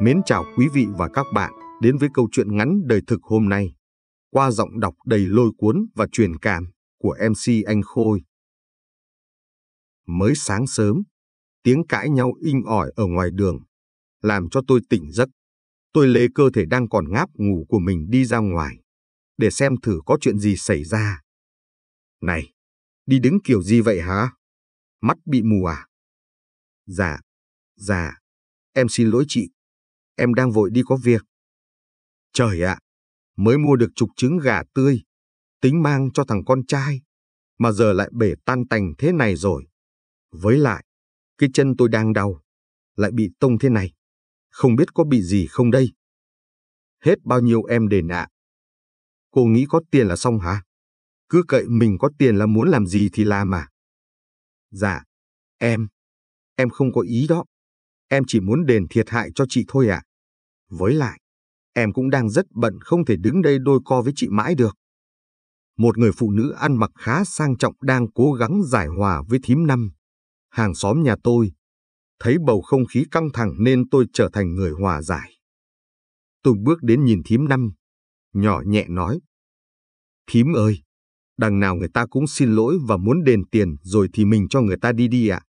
Mến chào quý vị và các bạn đến với câu chuyện ngắn đời thực hôm nay qua giọng đọc đầy lôi cuốn và truyền cảm của MC Anh Khôi. Mới sáng sớm, tiếng cãi nhau inh ỏi ở ngoài đường làm cho tôi tỉnh giấc. Tôi lấy cơ thể đang còn ngáp ngủ của mình đi ra ngoài để xem thử có chuyện gì xảy ra. Này, đi đứng kiểu gì vậy hả? Mắt bị mù à? Dạ, dạ, em xin lỗi chị em đang vội đi có việc. Trời ạ, à, mới mua được chục trứng gà tươi, tính mang cho thằng con trai, mà giờ lại bể tan tành thế này rồi. Với lại, cái chân tôi đang đau, lại bị tông thế này, không biết có bị gì không đây. Hết bao nhiêu em đền ạ. À? Cô nghĩ có tiền là xong hả? Cứ cậy mình có tiền là muốn làm gì thì làm mà. Dạ, em, em không có ý đó. Em chỉ muốn đền thiệt hại cho chị thôi ạ. À? Với lại, em cũng đang rất bận không thể đứng đây đôi co với chị mãi được. Một người phụ nữ ăn mặc khá sang trọng đang cố gắng giải hòa với thím năm, hàng xóm nhà tôi. Thấy bầu không khí căng thẳng nên tôi trở thành người hòa giải. Tôi bước đến nhìn thím năm, nhỏ nhẹ nói. Thím ơi, đằng nào người ta cũng xin lỗi và muốn đền tiền rồi thì mình cho người ta đi đi ạ. À.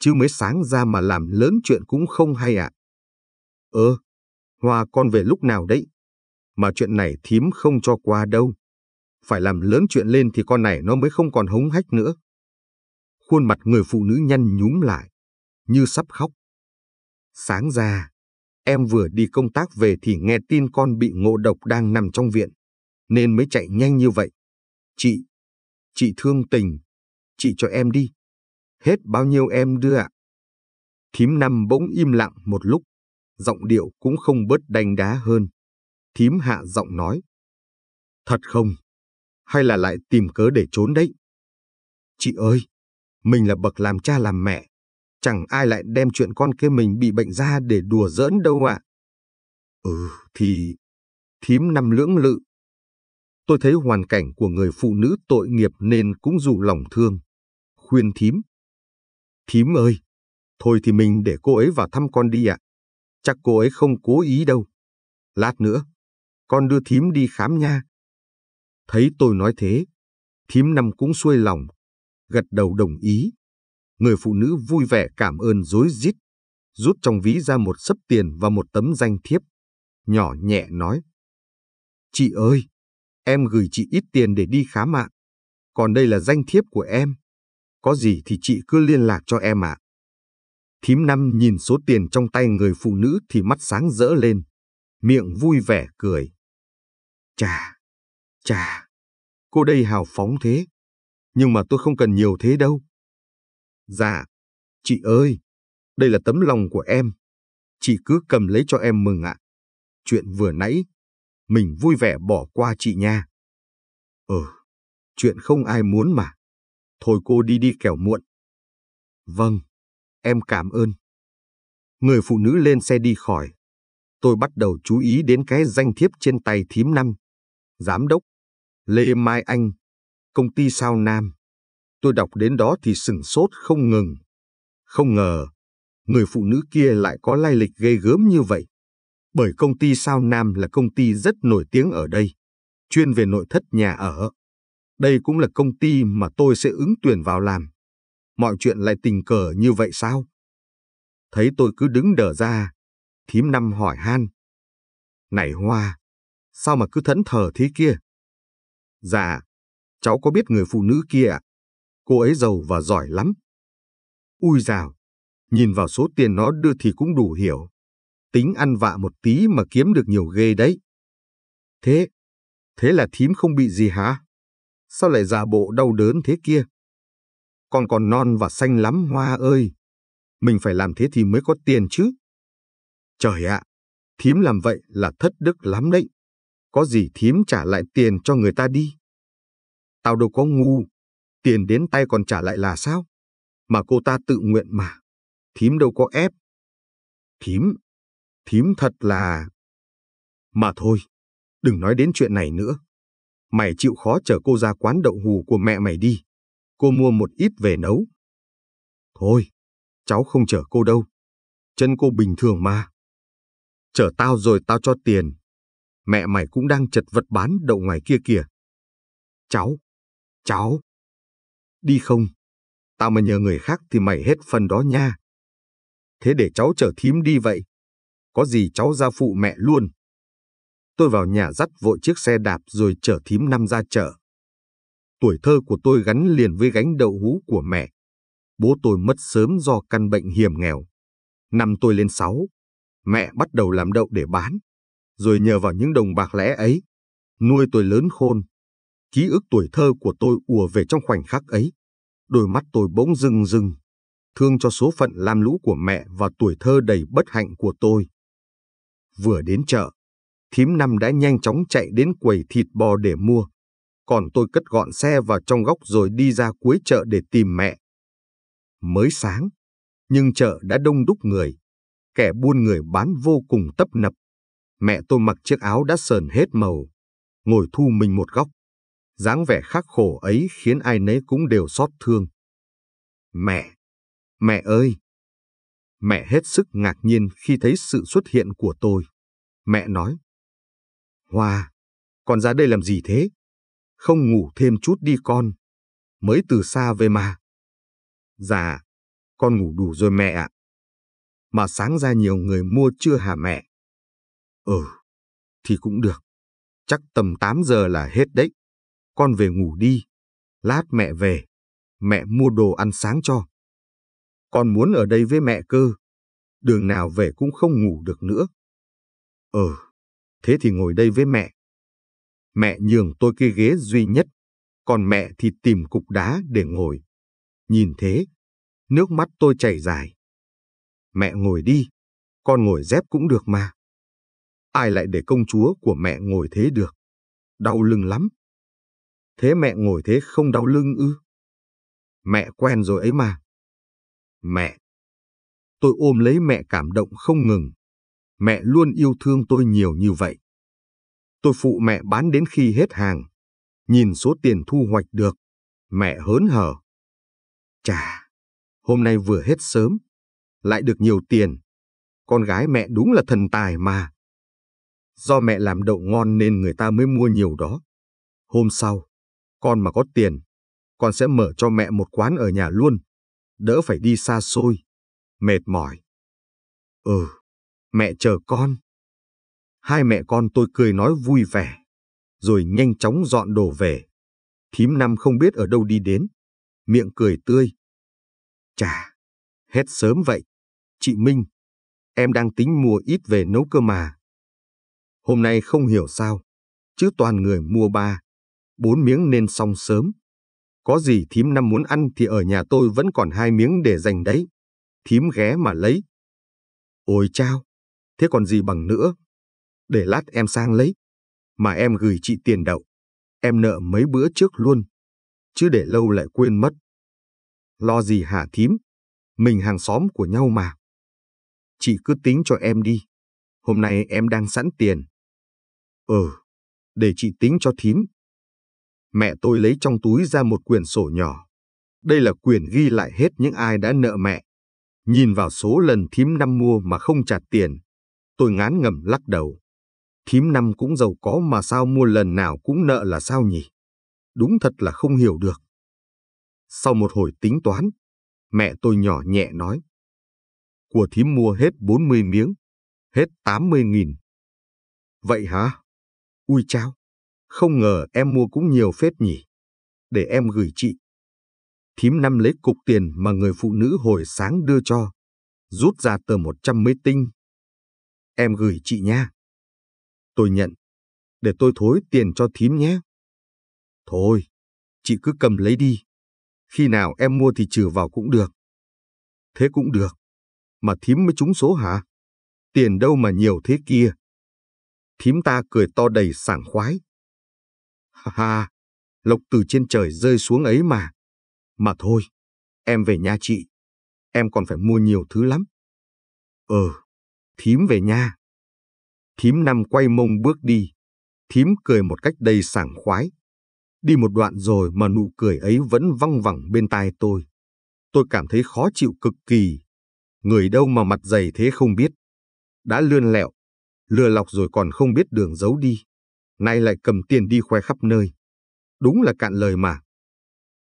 Chứ mới sáng ra mà làm lớn chuyện cũng không hay ạ. À. Ơ, Hoa con về lúc nào đấy? Mà chuyện này thím không cho qua đâu. Phải làm lớn chuyện lên thì con này nó mới không còn hống hách nữa. Khuôn mặt người phụ nữ nhăn nhúm lại, như sắp khóc. Sáng ra, em vừa đi công tác về thì nghe tin con bị ngộ độc đang nằm trong viện, nên mới chạy nhanh như vậy. Chị, chị thương tình, chị cho em đi. Hết bao nhiêu em đưa ạ? Thím năm bỗng im lặng một lúc, giọng điệu cũng không bớt đanh đá hơn. Thím hạ giọng nói. Thật không? Hay là lại tìm cớ để trốn đấy? Chị ơi, mình là bậc làm cha làm mẹ. Chẳng ai lại đem chuyện con kia mình bị bệnh ra để đùa giỡn đâu ạ. Ừ, thì... Thím năm lưỡng lự. Tôi thấy hoàn cảnh của người phụ nữ tội nghiệp nên cũng dù lòng thương. Khuyên thím. Thím ơi, thôi thì mình để cô ấy vào thăm con đi ạ. À. Chắc cô ấy không cố ý đâu. Lát nữa, con đưa thím đi khám nha. Thấy tôi nói thế, thím năm cũng xuôi lòng, gật đầu đồng ý. Người phụ nữ vui vẻ cảm ơn dối rít rút trong ví ra một sấp tiền và một tấm danh thiếp. Nhỏ nhẹ nói. Chị ơi, em gửi chị ít tiền để đi khám ạ. Còn đây là danh thiếp của em. Có gì thì chị cứ liên lạc cho em ạ. Thím năm nhìn số tiền trong tay người phụ nữ thì mắt sáng rỡ lên, miệng vui vẻ cười. Chà, chà, cô đây hào phóng thế, nhưng mà tôi không cần nhiều thế đâu. Dạ, chị ơi, đây là tấm lòng của em, chị cứ cầm lấy cho em mừng ạ. Chuyện vừa nãy, mình vui vẻ bỏ qua chị nha. Ừ, chuyện không ai muốn mà. Thôi cô đi đi kẻo muộn. Vâng. Em cảm ơn. Người phụ nữ lên xe đi khỏi. Tôi bắt đầu chú ý đến cái danh thiếp trên tay thím năm. Giám đốc. Lê Mai Anh. Công ty sao Nam. Tôi đọc đến đó thì sừng sốt không ngừng. Không ngờ, người phụ nữ kia lại có lai lịch ghê gớm như vậy. Bởi công ty Sao Nam là công ty rất nổi tiếng ở đây, chuyên về nội thất nhà ở. Đây cũng là công ty mà tôi sẽ ứng tuyển vào làm mọi chuyện lại tình cờ như vậy sao? Thấy tôi cứ đứng đờ ra, thím năm hỏi han. Này Hoa, sao mà cứ thẫn thờ thế kia? Dạ, cháu có biết người phụ nữ kia Cô ấy giàu và giỏi lắm. Ui dào, nhìn vào số tiền nó đưa thì cũng đủ hiểu. Tính ăn vạ một tí mà kiếm được nhiều ghê đấy. Thế, thế là thím không bị gì hả? Sao lại giả bộ đau đớn thế kia? con còn non và xanh lắm Hoa ơi. Mình phải làm thế thì mới có tiền chứ. Trời ạ, à, thím làm vậy là thất đức lắm đấy. Có gì thím trả lại tiền cho người ta đi. Tao đâu có ngu, tiền đến tay còn trả lại là sao? Mà cô ta tự nguyện mà, thím đâu có ép. Thím, thím thật là... Mà thôi, đừng nói đến chuyện này nữa. Mày chịu khó chở cô ra quán đậu hù của mẹ mày đi cô mua một ít về nấu. Thôi, cháu không chở cô đâu. Chân cô bình thường mà. Chở tao rồi tao cho tiền. Mẹ mày cũng đang chật vật bán đậu ngoài kia kìa. Cháu, cháu. Đi không? Tao mà nhờ người khác thì mày hết phần đó nha. Thế để cháu chở thím đi vậy. Có gì cháu ra phụ mẹ luôn. Tôi vào nhà dắt vội chiếc xe đạp rồi chở thím năm ra chợ. Tuổi thơ của tôi gắn liền với gánh đậu hũ của mẹ. Bố tôi mất sớm do căn bệnh hiểm nghèo. Năm tôi lên sáu, mẹ bắt đầu làm đậu để bán. Rồi nhờ vào những đồng bạc lẽ ấy, nuôi tôi lớn khôn. Ký ức tuổi thơ của tôi ùa về trong khoảnh khắc ấy. Đôi mắt tôi bỗng rưng rưng, thương cho số phận lam lũ của mẹ và tuổi thơ đầy bất hạnh của tôi. Vừa đến chợ, thím năm đã nhanh chóng chạy đến quầy thịt bò để mua còn tôi cất gọn xe vào trong góc rồi đi ra cuối chợ để tìm mẹ. Mới sáng, nhưng chợ đã đông đúc người, kẻ buôn người bán vô cùng tấp nập. Mẹ tôi mặc chiếc áo đã sờn hết màu, ngồi thu mình một góc. dáng vẻ khắc khổ ấy khiến ai nấy cũng đều xót thương. Mẹ! Mẹ ơi! Mẹ hết sức ngạc nhiên khi thấy sự xuất hiện của tôi. Mẹ nói. Hoa! Wow, con ra đây làm gì thế? Không ngủ thêm chút đi con. Mới từ xa về mà. Dạ, con ngủ đủ rồi mẹ ạ. Mà sáng ra nhiều người mua chưa hả mẹ? Ừ, thì cũng được. Chắc tầm 8 giờ là hết đấy. Con về ngủ đi. Lát mẹ về. Mẹ mua đồ ăn sáng cho. Con muốn ở đây với mẹ cơ. Đường nào về cũng không ngủ được nữa. Ừ, thế thì ngồi đây với mẹ. Mẹ nhường tôi cái ghế duy nhất, còn mẹ thì tìm cục đá để ngồi. Nhìn thế, nước mắt tôi chảy dài. Mẹ ngồi đi, con ngồi dép cũng được mà. Ai lại để công chúa của mẹ ngồi thế được? Đau lưng lắm. Thế mẹ ngồi thế không đau lưng ư? Mẹ quen rồi ấy mà. Mẹ! Tôi ôm lấy mẹ cảm động không ngừng. Mẹ luôn yêu thương tôi nhiều như vậy. Tôi phụ mẹ bán đến khi hết hàng. Nhìn số tiền thu hoạch được, mẹ hớn hở. Chà, hôm nay vừa hết sớm, lại được nhiều tiền. Con gái mẹ đúng là thần tài mà. Do mẹ làm đậu ngon nên người ta mới mua nhiều đó. Hôm sau, con mà có tiền, con sẽ mở cho mẹ một quán ở nhà luôn, đỡ phải đi xa xôi, mệt mỏi. Ừ, mẹ chờ con. Hai mẹ con tôi cười nói vui vẻ, rồi nhanh chóng dọn đồ về. Thím năm không biết ở đâu đi đến, miệng cười tươi. Chà, hết sớm vậy. Chị Minh, em đang tính mua ít về nấu cơ mà. Hôm nay không hiểu sao, chứ toàn người mua ba, bốn miếng nên xong sớm. Có gì thím năm muốn ăn thì ở nhà tôi vẫn còn hai miếng để dành đấy. Thím ghé mà lấy. Ôi chao, thế còn gì bằng nữa để lát em sang lấy. Mà em gửi chị tiền đậu, em nợ mấy bữa trước luôn, chứ để lâu lại quên mất. Lo gì hả thím, mình hàng xóm của nhau mà. Chị cứ tính cho em đi, hôm nay em đang sẵn tiền. Ừ, để chị tính cho thím. Mẹ tôi lấy trong túi ra một quyển sổ nhỏ. Đây là quyển ghi lại hết những ai đã nợ mẹ. Nhìn vào số lần thím năm mua mà không trả tiền, tôi ngán ngẩm lắc đầu. Thím năm cũng giàu có mà sao mua lần nào cũng nợ là sao nhỉ? Đúng thật là không hiểu được. Sau một hồi tính toán, mẹ tôi nhỏ nhẹ nói. Của thím mua hết 40 miếng, hết 80 nghìn. Vậy hả? Ui chao, không ngờ em mua cũng nhiều phết nhỉ. Để em gửi chị. Thím năm lấy cục tiền mà người phụ nữ hồi sáng đưa cho, rút ra tờ 100 mấy tinh. Em gửi chị nha. Tôi nhận. Để tôi thối tiền cho thím nhé. Thôi, chị cứ cầm lấy đi. Khi nào em mua thì trừ vào cũng được. Thế cũng được. Mà thím mới trúng số hả? Tiền đâu mà nhiều thế kia. Thím ta cười to đầy sảng khoái. Ha ha, lộc từ trên trời rơi xuống ấy mà. Mà thôi, em về nhà chị. Em còn phải mua nhiều thứ lắm. Ờ, thím về nhà. Thím Năm quay mông bước đi. Thím cười một cách đầy sảng khoái. Đi một đoạn rồi mà nụ cười ấy vẫn văng vẳng bên tai tôi. Tôi cảm thấy khó chịu cực kỳ. Người đâu mà mặt dày thế không biết. Đã lươn lẹo, lừa lọc rồi còn không biết đường giấu đi. Nay lại cầm tiền đi khoe khắp nơi. Đúng là cạn lời mà.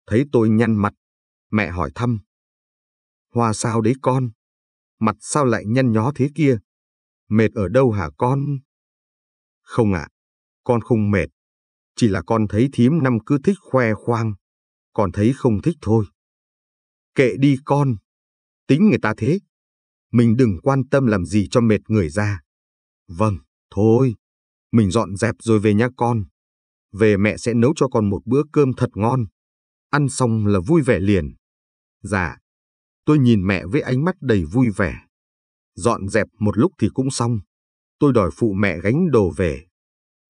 Thấy tôi nhăn mặt, mẹ hỏi thăm. Hoa sao đấy con? Mặt sao lại nhăn nhó thế kia? Mệt ở đâu hả con? Không ạ, à, con không mệt. Chỉ là con thấy thím năm cứ thích khoe khoang. Con thấy không thích thôi. Kệ đi con. Tính người ta thế. Mình đừng quan tâm làm gì cho mệt người ra. Vâng, thôi. Mình dọn dẹp rồi về nhà con. Về mẹ sẽ nấu cho con một bữa cơm thật ngon. Ăn xong là vui vẻ liền. Dạ. Tôi nhìn mẹ với ánh mắt đầy vui vẻ. Dọn dẹp một lúc thì cũng xong. Tôi đòi phụ mẹ gánh đồ về.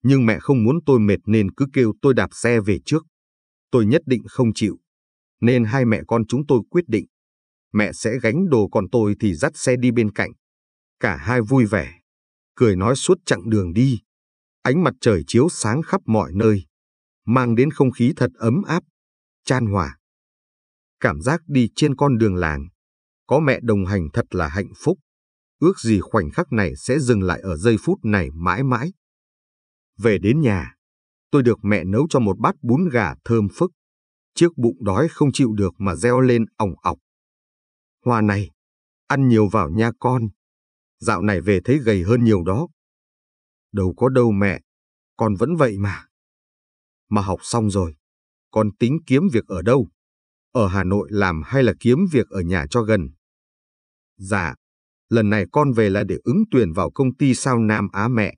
Nhưng mẹ không muốn tôi mệt nên cứ kêu tôi đạp xe về trước. Tôi nhất định không chịu. Nên hai mẹ con chúng tôi quyết định. Mẹ sẽ gánh đồ còn tôi thì dắt xe đi bên cạnh. Cả hai vui vẻ. Cười nói suốt chặng đường đi. Ánh mặt trời chiếu sáng khắp mọi nơi. Mang đến không khí thật ấm áp, chan hòa. Cảm giác đi trên con đường làng có mẹ đồng hành thật là hạnh phúc. Ước gì khoảnh khắc này sẽ dừng lại ở giây phút này mãi mãi. Về đến nhà, tôi được mẹ nấu cho một bát bún gà thơm phức. Chiếc bụng đói không chịu được mà reo lên ỏng ọc. Hoa này, ăn nhiều vào nha con. Dạo này về thấy gầy hơn nhiều đó. Đâu có đâu mẹ, con vẫn vậy mà. Mà học xong rồi, con tính kiếm việc ở đâu? Ở Hà Nội làm hay là kiếm việc ở nhà cho gần? Dạ, lần này con về là để ứng tuyển vào công ty sao Nam Á mẹ.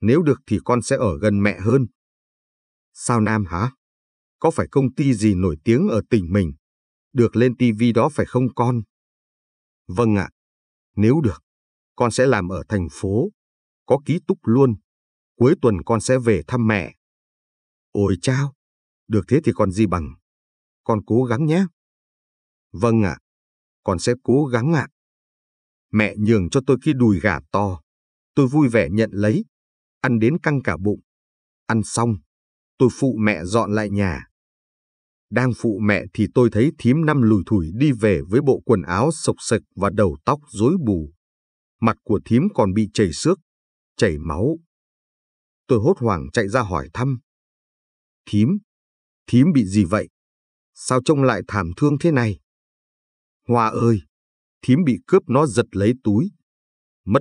Nếu được thì con sẽ ở gần mẹ hơn. Sao Nam hả? Có phải công ty gì nổi tiếng ở tỉnh mình? Được lên TV đó phải không con? Vâng ạ. nếu được, con sẽ làm ở thành phố. Có ký túc luôn. Cuối tuần con sẽ về thăm mẹ. Ôi chao, được thế thì còn gì bằng. Con cố gắng nhé. Vâng ạ. con sẽ cố gắng ạ. À. Mẹ nhường cho tôi khi đùi gà to. Tôi vui vẻ nhận lấy. Ăn đến căng cả bụng. Ăn xong, tôi phụ mẹ dọn lại nhà. Đang phụ mẹ thì tôi thấy thím năm lùi thủi đi về với bộ quần áo sộc sạch và đầu tóc rối bù. Mặt của thím còn bị chảy xước, chảy máu. Tôi hốt hoảng chạy ra hỏi thăm. Thím, thím bị gì vậy? Sao trông lại thảm thương thế này? Hoa ơi, thím bị cướp nó giật lấy túi. Mất,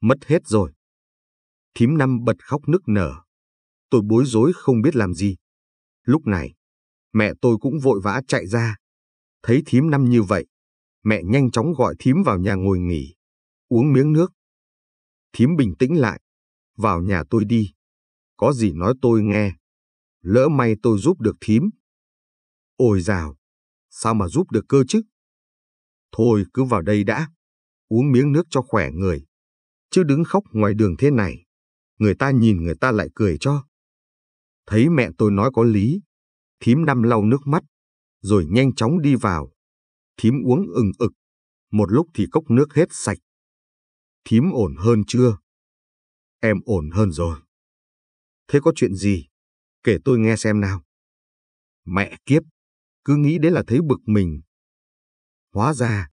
mất hết rồi. Thím năm bật khóc nức nở. Tôi bối rối không biết làm gì. Lúc này, mẹ tôi cũng vội vã chạy ra. Thấy thím năm như vậy, mẹ nhanh chóng gọi thím vào nhà ngồi nghỉ, uống miếng nước. Thím bình tĩnh lại, vào nhà tôi đi. Có gì nói tôi nghe, lỡ may tôi giúp được thím. Ôi dào, sao mà giúp được cơ chứ? Thôi cứ vào đây đã, uống miếng nước cho khỏe người. Chứ đứng khóc ngoài đường thế này, người ta nhìn người ta lại cười cho. Thấy mẹ tôi nói có lý, thím năm lau nước mắt, rồi nhanh chóng đi vào. Thím uống ừng ực, một lúc thì cốc nước hết sạch. Thím ổn hơn chưa? Em ổn hơn rồi. Thế có chuyện gì? Kể tôi nghe xem nào. Mẹ kiếp, cứ nghĩ đấy là thấy bực mình, Hóa ra,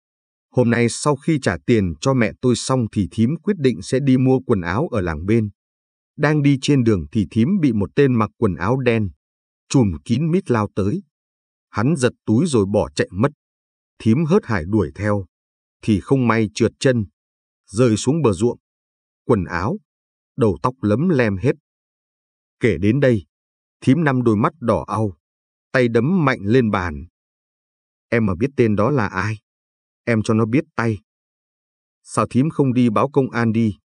hôm nay sau khi trả tiền cho mẹ tôi xong thì thím quyết định sẽ đi mua quần áo ở làng bên. Đang đi trên đường thì thím bị một tên mặc quần áo đen, chùm kín mít lao tới. Hắn giật túi rồi bỏ chạy mất. Thím hớt hải đuổi theo, thì không may trượt chân, rơi xuống bờ ruộng. Quần áo, đầu tóc lấm lem hết. Kể đến đây, thím năm đôi mắt đỏ au, tay đấm mạnh lên bàn, Em mà biết tên đó là ai, em cho nó biết tay. Sao thím không đi báo công an đi?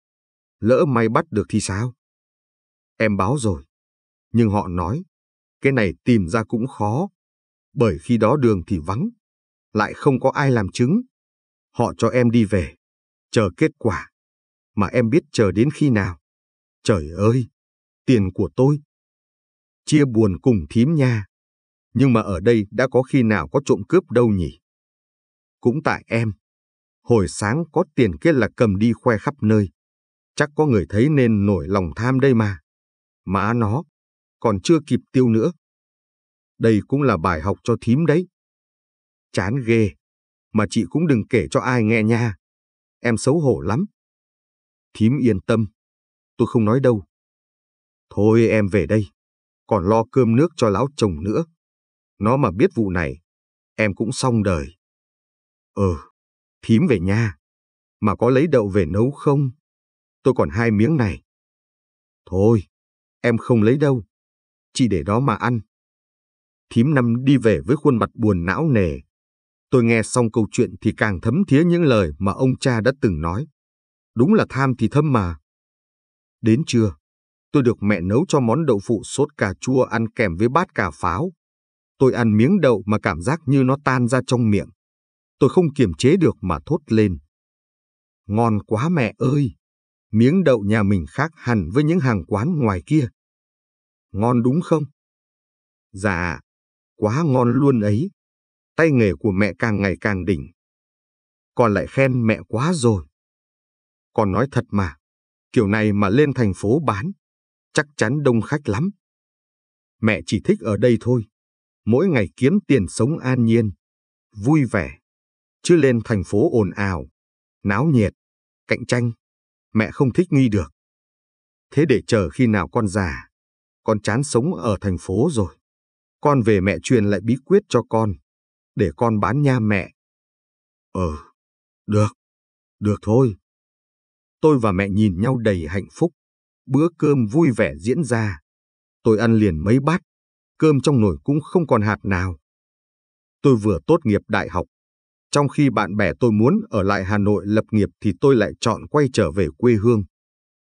Lỡ may bắt được thì sao? Em báo rồi, nhưng họ nói, cái này tìm ra cũng khó, bởi khi đó đường thì vắng, lại không có ai làm chứng. Họ cho em đi về, chờ kết quả, mà em biết chờ đến khi nào. Trời ơi, tiền của tôi! Chia buồn cùng thím nha! Nhưng mà ở đây đã có khi nào có trộm cướp đâu nhỉ? Cũng tại em. Hồi sáng có tiền kia là cầm đi khoe khắp nơi. Chắc có người thấy nên nổi lòng tham đây mà. mà nó, còn chưa kịp tiêu nữa. Đây cũng là bài học cho thím đấy. Chán ghê, mà chị cũng đừng kể cho ai nghe nha. Em xấu hổ lắm. Thím yên tâm, tôi không nói đâu. Thôi em về đây, còn lo cơm nước cho lão chồng nữa. Nó mà biết vụ này, em cũng xong đời. Ừ, thím về nha, Mà có lấy đậu về nấu không? Tôi còn hai miếng này. Thôi, em không lấy đâu. Chỉ để đó mà ăn. Thím năm đi về với khuôn mặt buồn não nề. Tôi nghe xong câu chuyện thì càng thấm thía những lời mà ông cha đã từng nói. Đúng là tham thì thâm mà. Đến trưa, tôi được mẹ nấu cho món đậu phụ sốt cà chua ăn kèm với bát cà pháo. Tôi ăn miếng đậu mà cảm giác như nó tan ra trong miệng. Tôi không kiềm chế được mà thốt lên. Ngon quá mẹ ơi! Miếng đậu nhà mình khác hẳn với những hàng quán ngoài kia. Ngon đúng không? Dạ, quá ngon luôn ấy. Tay nghề của mẹ càng ngày càng đỉnh. Con lại khen mẹ quá rồi. Con nói thật mà, kiểu này mà lên thành phố bán, chắc chắn đông khách lắm. Mẹ chỉ thích ở đây thôi mỗi ngày kiếm tiền sống an nhiên, vui vẻ, chứ lên thành phố ồn ào, náo nhiệt, cạnh tranh, mẹ không thích nghi được. Thế để chờ khi nào con già, con chán sống ở thành phố rồi. Con về mẹ truyền lại bí quyết cho con, để con bán nha mẹ. Ừ, được, được thôi. Tôi và mẹ nhìn nhau đầy hạnh phúc. Bữa cơm vui vẻ diễn ra. Tôi ăn liền mấy bát cơm trong nồi cũng không còn hạt nào. Tôi vừa tốt nghiệp đại học. Trong khi bạn bè tôi muốn ở lại Hà Nội lập nghiệp thì tôi lại chọn quay trở về quê hương.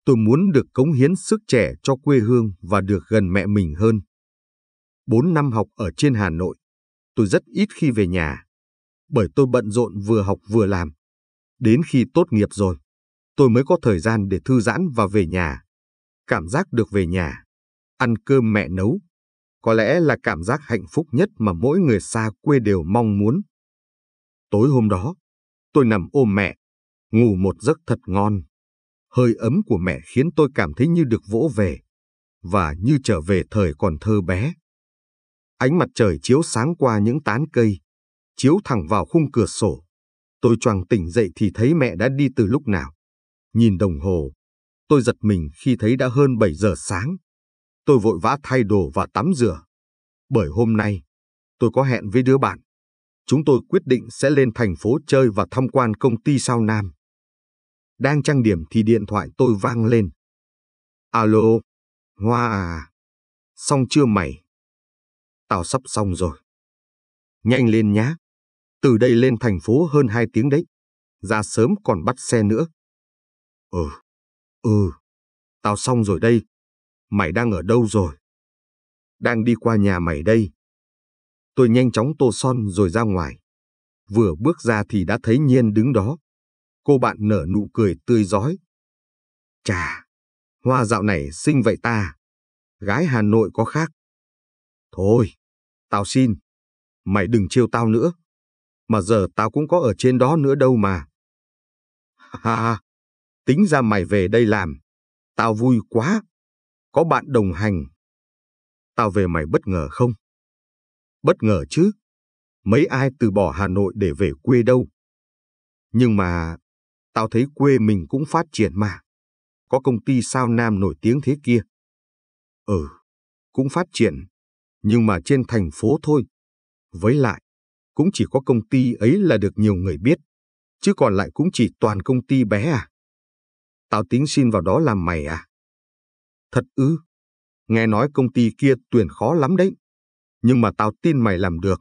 Tôi muốn được cống hiến sức trẻ cho quê hương và được gần mẹ mình hơn. Bốn năm học ở trên Hà Nội, tôi rất ít khi về nhà, bởi tôi bận rộn vừa học vừa làm. Đến khi tốt nghiệp rồi, tôi mới có thời gian để thư giãn và về nhà. Cảm giác được về nhà, ăn cơm mẹ nấu, có lẽ là cảm giác hạnh phúc nhất mà mỗi người xa quê đều mong muốn. Tối hôm đó, tôi nằm ôm mẹ, ngủ một giấc thật ngon. Hơi ấm của mẹ khiến tôi cảm thấy như được vỗ về, và như trở về thời còn thơ bé. Ánh mặt trời chiếu sáng qua những tán cây, chiếu thẳng vào khung cửa sổ. Tôi choàng tỉnh dậy thì thấy mẹ đã đi từ lúc nào. Nhìn đồng hồ, tôi giật mình khi thấy đã hơn 7 giờ sáng. Tôi vội vã thay đồ và tắm rửa. Bởi hôm nay, tôi có hẹn với đứa bạn. Chúng tôi quyết định sẽ lên thành phố chơi và tham quan công ty sao Nam. Đang trang điểm thì điện thoại tôi vang lên. Alo, Hoa à, xong chưa mày? Tao sắp xong rồi. Nhanh lên nhá. Từ đây lên thành phố hơn 2 tiếng đấy. Ra sớm còn bắt xe nữa. Ừ, ừ, tao xong rồi đây mày đang ở đâu rồi? Đang đi qua nhà mày đây. Tôi nhanh chóng tô son rồi ra ngoài. Vừa bước ra thì đã thấy Nhiên đứng đó. Cô bạn nở nụ cười tươi giói. Chà, hoa dạo này xinh vậy ta. Gái Hà Nội có khác. Thôi, tao xin. Mày đừng chiêu tao nữa. Mà giờ tao cũng có ở trên đó nữa đâu mà. Ha ha, tính ra mày về đây làm. Tao vui quá có bạn đồng hành. Tao về mày bất ngờ không? Bất ngờ chứ. Mấy ai từ bỏ Hà Nội để về quê đâu. Nhưng mà, tao thấy quê mình cũng phát triển mà. Có công ty sao Nam nổi tiếng thế kia. Ừ, cũng phát triển, nhưng mà trên thành phố thôi. Với lại, cũng chỉ có công ty ấy là được nhiều người biết, chứ còn lại cũng chỉ toàn công ty bé à. Tao tính xin vào đó làm mày à? Thật ư? Nghe nói công ty kia tuyển khó lắm đấy. Nhưng mà tao tin mày làm được.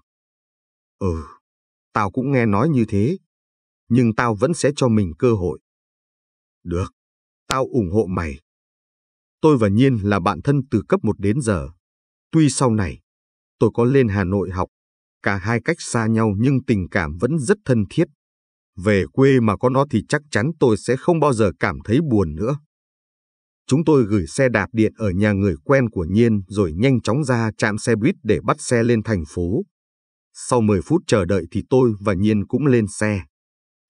Ừ, tao cũng nghe nói như thế. Nhưng tao vẫn sẽ cho mình cơ hội. Được, tao ủng hộ mày. Tôi và Nhiên là bạn thân từ cấp 1 đến giờ. Tuy sau này, tôi có lên Hà Nội học. Cả hai cách xa nhau nhưng tình cảm vẫn rất thân thiết. Về quê mà có nó thì chắc chắn tôi sẽ không bao giờ cảm thấy buồn nữa. Chúng tôi gửi xe đạp điện ở nhà người quen của Nhiên rồi nhanh chóng ra trạm xe buýt để bắt xe lên thành phố. Sau 10 phút chờ đợi thì tôi và Nhiên cũng lên xe.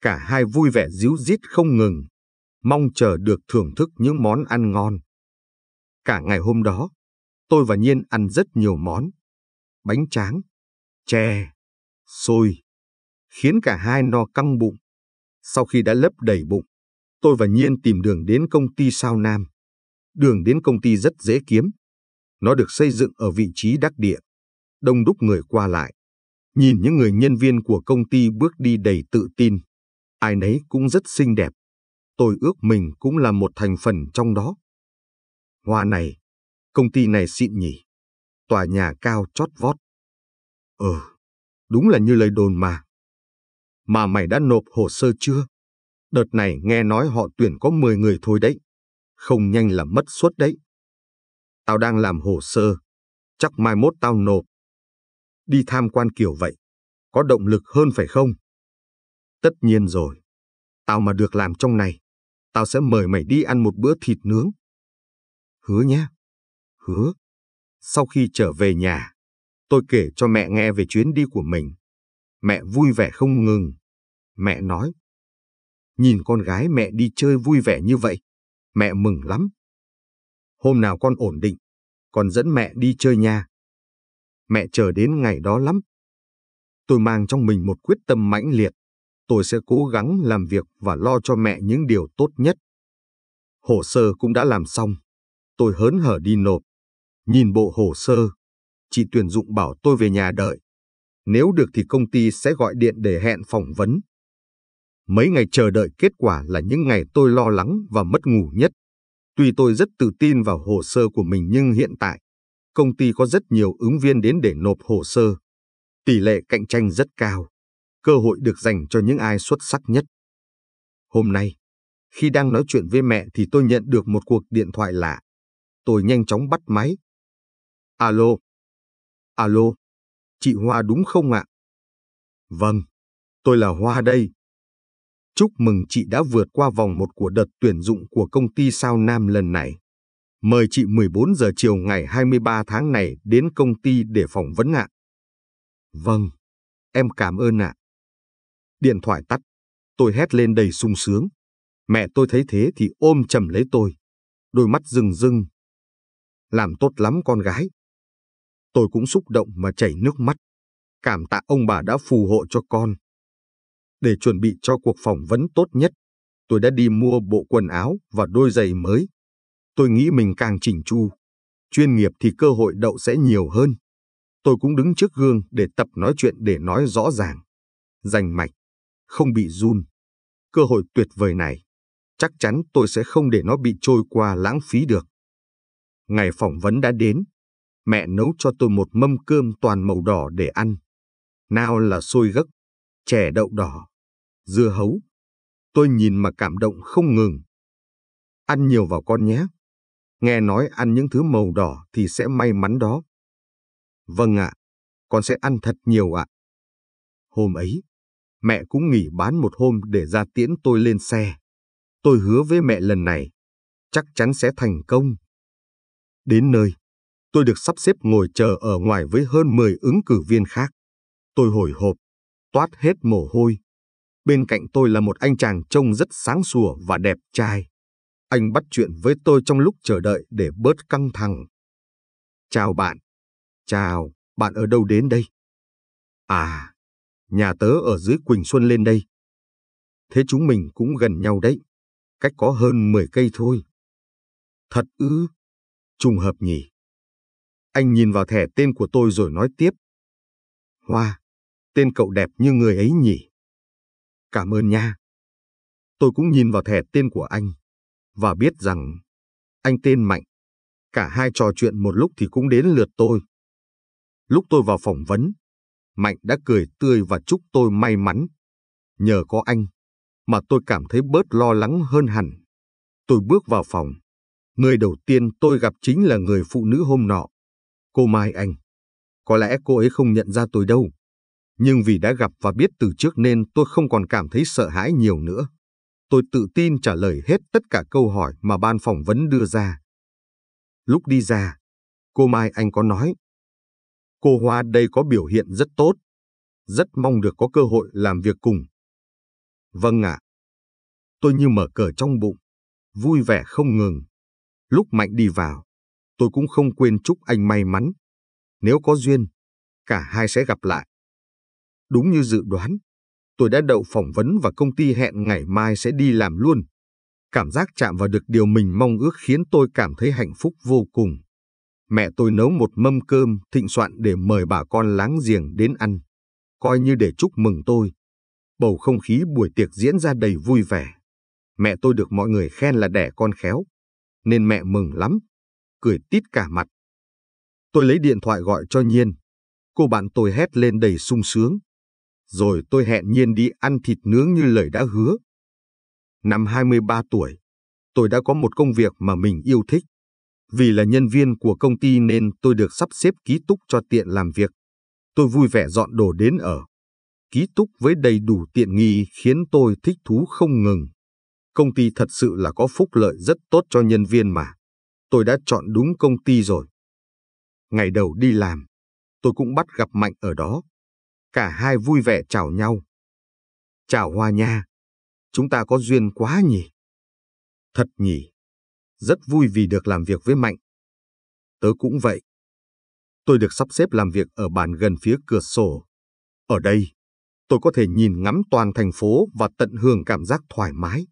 Cả hai vui vẻ díu dít không ngừng, mong chờ được thưởng thức những món ăn ngon. Cả ngày hôm đó, tôi và Nhiên ăn rất nhiều món. Bánh tráng, chè, xôi, khiến cả hai no căng bụng. Sau khi đã lấp đầy bụng, tôi và Nhiên tìm đường đến công ty sao Nam đường đến công ty rất dễ kiếm. Nó được xây dựng ở vị trí đắc địa, đông đúc người qua lại. Nhìn những người nhân viên của công ty bước đi đầy tự tin, ai nấy cũng rất xinh đẹp. Tôi ước mình cũng là một thành phần trong đó. Hoa này, công ty này xịn nhỉ. Tòa nhà cao chót vót. Ừ, đúng là như lời đồn mà. Mà mày đã nộp hồ sơ chưa? Đợt này nghe nói họ tuyển có 10 người thôi đấy không nhanh là mất suốt đấy. Tao đang làm hồ sơ, chắc mai mốt tao nộp. Đi tham quan kiểu vậy, có động lực hơn phải không? Tất nhiên rồi, tao mà được làm trong này, tao sẽ mời mày đi ăn một bữa thịt nướng. Hứa nhé, hứa. Sau khi trở về nhà, tôi kể cho mẹ nghe về chuyến đi của mình. Mẹ vui vẻ không ngừng. Mẹ nói, nhìn con gái mẹ đi chơi vui vẻ như vậy, mẹ mừng lắm. Hôm nào con ổn định, con dẫn mẹ đi chơi nha. Mẹ chờ đến ngày đó lắm. Tôi mang trong mình một quyết tâm mãnh liệt. Tôi sẽ cố gắng làm việc và lo cho mẹ những điều tốt nhất. Hồ sơ cũng đã làm xong. Tôi hớn hở đi nộp. Nhìn bộ hồ sơ, chị tuyển dụng bảo tôi về nhà đợi. Nếu được thì công ty sẽ gọi điện để hẹn phỏng vấn. Mấy ngày chờ đợi kết quả là những ngày tôi lo lắng và mất ngủ nhất. Tuy tôi rất tự tin vào hồ sơ của mình nhưng hiện tại, công ty có rất nhiều ứng viên đến để nộp hồ sơ. Tỷ lệ cạnh tranh rất cao, cơ hội được dành cho những ai xuất sắc nhất. Hôm nay, khi đang nói chuyện với mẹ thì tôi nhận được một cuộc điện thoại lạ. Tôi nhanh chóng bắt máy. Alo. Alo. Chị Hoa đúng không ạ? Vâng, tôi là Hoa đây. Chúc mừng chị đã vượt qua vòng một của đợt tuyển dụng của công ty Sao Nam lần này. Mời chị 14 giờ chiều ngày 23 tháng này đến công ty để phỏng vấn ạ. Vâng, em cảm ơn ạ. Điện thoại tắt, tôi hét lên đầy sung sướng. Mẹ tôi thấy thế thì ôm chầm lấy tôi, đôi mắt rưng rưng. Làm tốt lắm con gái. Tôi cũng xúc động mà chảy nước mắt. Cảm tạ ông bà đã phù hộ cho con. Để chuẩn bị cho cuộc phỏng vấn tốt nhất, tôi đã đi mua bộ quần áo và đôi giày mới. Tôi nghĩ mình càng chỉnh chu, chuyên nghiệp thì cơ hội đậu sẽ nhiều hơn. Tôi cũng đứng trước gương để tập nói chuyện để nói rõ ràng, rành mạch, không bị run. Cơ hội tuyệt vời này, chắc chắn tôi sẽ không để nó bị trôi qua lãng phí được. Ngày phỏng vấn đã đến, mẹ nấu cho tôi một mâm cơm toàn màu đỏ để ăn. Nào là xôi gấc, chè đậu đỏ, dưa hấu. Tôi nhìn mà cảm động không ngừng. Ăn nhiều vào con nhé. Nghe nói ăn những thứ màu đỏ thì sẽ may mắn đó. Vâng ạ, con sẽ ăn thật nhiều ạ. Hôm ấy, mẹ cũng nghỉ bán một hôm để ra tiễn tôi lên xe. Tôi hứa với mẹ lần này, chắc chắn sẽ thành công. Đến nơi, tôi được sắp xếp ngồi chờ ở ngoài với hơn 10 ứng cử viên khác. Tôi hồi hộp, toát hết mồ hôi, Bên cạnh tôi là một anh chàng trông rất sáng sủa và đẹp trai. Anh bắt chuyện với tôi trong lúc chờ đợi để bớt căng thẳng. Chào bạn. Chào, bạn ở đâu đến đây? À, nhà tớ ở dưới Quỳnh Xuân lên đây. Thế chúng mình cũng gần nhau đấy. Cách có hơn 10 cây thôi. Thật ư, trùng hợp nhỉ. Anh nhìn vào thẻ tên của tôi rồi nói tiếp. Hoa, tên cậu đẹp như người ấy nhỉ. Cảm ơn nha. Tôi cũng nhìn vào thẻ tên của anh và biết rằng anh tên Mạnh. Cả hai trò chuyện một lúc thì cũng đến lượt tôi. Lúc tôi vào phỏng vấn, Mạnh đã cười tươi và chúc tôi may mắn. Nhờ có anh mà tôi cảm thấy bớt lo lắng hơn hẳn. Tôi bước vào phòng. Người đầu tiên tôi gặp chính là người phụ nữ hôm nọ. Cô Mai Anh. Có lẽ cô ấy không nhận ra tôi đâu nhưng vì đã gặp và biết từ trước nên tôi không còn cảm thấy sợ hãi nhiều nữa. Tôi tự tin trả lời hết tất cả câu hỏi mà ban phỏng vấn đưa ra. Lúc đi ra, cô Mai Anh có nói, cô Hoa đây có biểu hiện rất tốt, rất mong được có cơ hội làm việc cùng. Vâng ạ. tôi như mở cờ trong bụng, vui vẻ không ngừng. Lúc Mạnh đi vào, tôi cũng không quên chúc anh may mắn. Nếu có duyên, cả hai sẽ gặp lại. Đúng như dự đoán, tôi đã đậu phỏng vấn và công ty hẹn ngày mai sẽ đi làm luôn. Cảm giác chạm vào được điều mình mong ước khiến tôi cảm thấy hạnh phúc vô cùng. Mẹ tôi nấu một mâm cơm thịnh soạn để mời bà con láng giềng đến ăn, coi như để chúc mừng tôi. Bầu không khí buổi tiệc diễn ra đầy vui vẻ. Mẹ tôi được mọi người khen là đẻ con khéo, nên mẹ mừng lắm, cười tít cả mặt. Tôi lấy điện thoại gọi cho Nhiên. Cô bạn tôi hét lên đầy sung sướng rồi tôi hẹn nhiên đi ăn thịt nướng như lời đã hứa. Năm 23 tuổi, tôi đã có một công việc mà mình yêu thích. Vì là nhân viên của công ty nên tôi được sắp xếp ký túc cho tiện làm việc. Tôi vui vẻ dọn đồ đến ở. Ký túc với đầy đủ tiện nghi khiến tôi thích thú không ngừng. Công ty thật sự là có phúc lợi rất tốt cho nhân viên mà. Tôi đã chọn đúng công ty rồi. Ngày đầu đi làm, tôi cũng bắt gặp Mạnh ở đó. Cả hai vui vẻ chào nhau. Chào Hoa Nha, chúng ta có duyên quá nhỉ. Thật nhỉ, rất vui vì được làm việc với Mạnh. Tớ cũng vậy. Tôi được sắp xếp làm việc ở bàn gần phía cửa sổ. Ở đây, tôi có thể nhìn ngắm toàn thành phố và tận hưởng cảm giác thoải mái.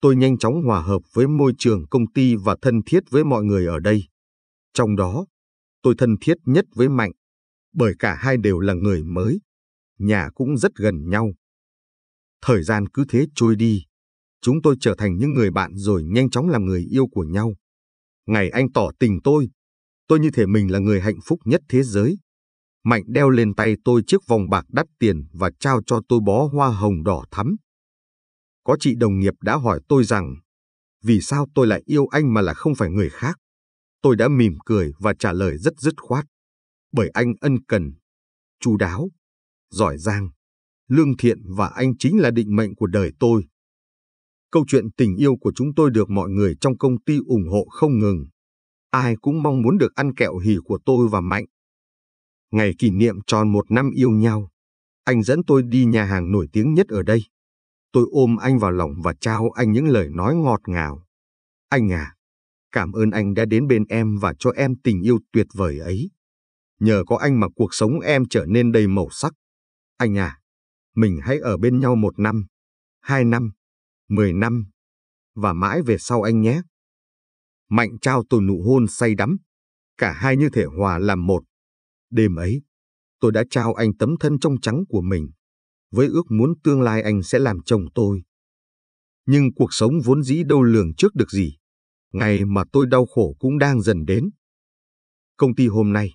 Tôi nhanh chóng hòa hợp với môi trường công ty và thân thiết với mọi người ở đây. Trong đó, tôi thân thiết nhất với Mạnh bởi cả hai đều là người mới, nhà cũng rất gần nhau. Thời gian cứ thế trôi đi, chúng tôi trở thành những người bạn rồi nhanh chóng làm người yêu của nhau. Ngày anh tỏ tình tôi, tôi như thể mình là người hạnh phúc nhất thế giới. Mạnh đeo lên tay tôi chiếc vòng bạc đắt tiền và trao cho tôi bó hoa hồng đỏ thắm. Có chị đồng nghiệp đã hỏi tôi rằng, vì sao tôi lại yêu anh mà là không phải người khác? Tôi đã mỉm cười và trả lời rất dứt khoát bởi anh ân cần, chú đáo, giỏi giang, lương thiện và anh chính là định mệnh của đời tôi. Câu chuyện tình yêu của chúng tôi được mọi người trong công ty ủng hộ không ngừng. Ai cũng mong muốn được ăn kẹo hỉ của tôi và Mạnh. Ngày kỷ niệm tròn một năm yêu nhau, anh dẫn tôi đi nhà hàng nổi tiếng nhất ở đây. Tôi ôm anh vào lòng và trao anh những lời nói ngọt ngào. Anh à, cảm ơn anh đã đến bên em và cho em tình yêu tuyệt vời ấy nhờ có anh mà cuộc sống em trở nên đầy màu sắc. Anh à, mình hãy ở bên nhau một năm, hai năm, mười năm, và mãi về sau anh nhé. Mạnh trao tôi nụ hôn say đắm, cả hai như thể hòa làm một. Đêm ấy, tôi đã trao anh tấm thân trong trắng của mình, với ước muốn tương lai anh sẽ làm chồng tôi. Nhưng cuộc sống vốn dĩ đâu lường trước được gì, ngày mà tôi đau khổ cũng đang dần đến. Công ty hôm nay,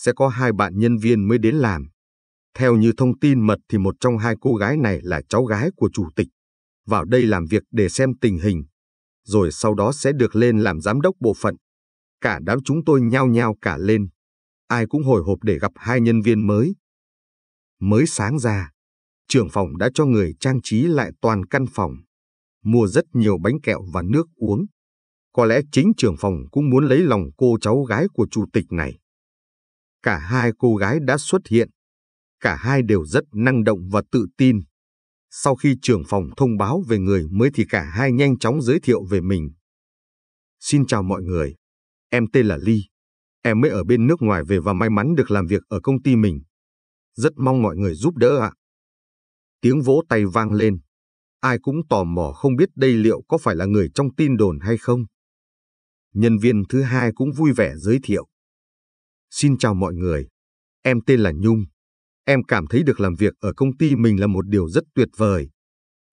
sẽ có hai bạn nhân viên mới đến làm. Theo như thông tin mật thì một trong hai cô gái này là cháu gái của chủ tịch. Vào đây làm việc để xem tình hình, rồi sau đó sẽ được lên làm giám đốc bộ phận. Cả đám chúng tôi nhao nhao cả lên. Ai cũng hồi hộp để gặp hai nhân viên mới. Mới sáng ra, trưởng phòng đã cho người trang trí lại toàn căn phòng. Mua rất nhiều bánh kẹo và nước uống. Có lẽ chính trưởng phòng cũng muốn lấy lòng cô cháu gái của chủ tịch này. Cả hai cô gái đã xuất hiện. Cả hai đều rất năng động và tự tin. Sau khi trưởng phòng thông báo về người mới thì cả hai nhanh chóng giới thiệu về mình. Xin chào mọi người. Em tên là Ly. Em mới ở bên nước ngoài về và may mắn được làm việc ở công ty mình. Rất mong mọi người giúp đỡ ạ. Tiếng vỗ tay vang lên. Ai cũng tò mò không biết đây liệu có phải là người trong tin đồn hay không. Nhân viên thứ hai cũng vui vẻ giới thiệu. Xin chào mọi người. Em tên là Nhung. Em cảm thấy được làm việc ở công ty mình là một điều rất tuyệt vời.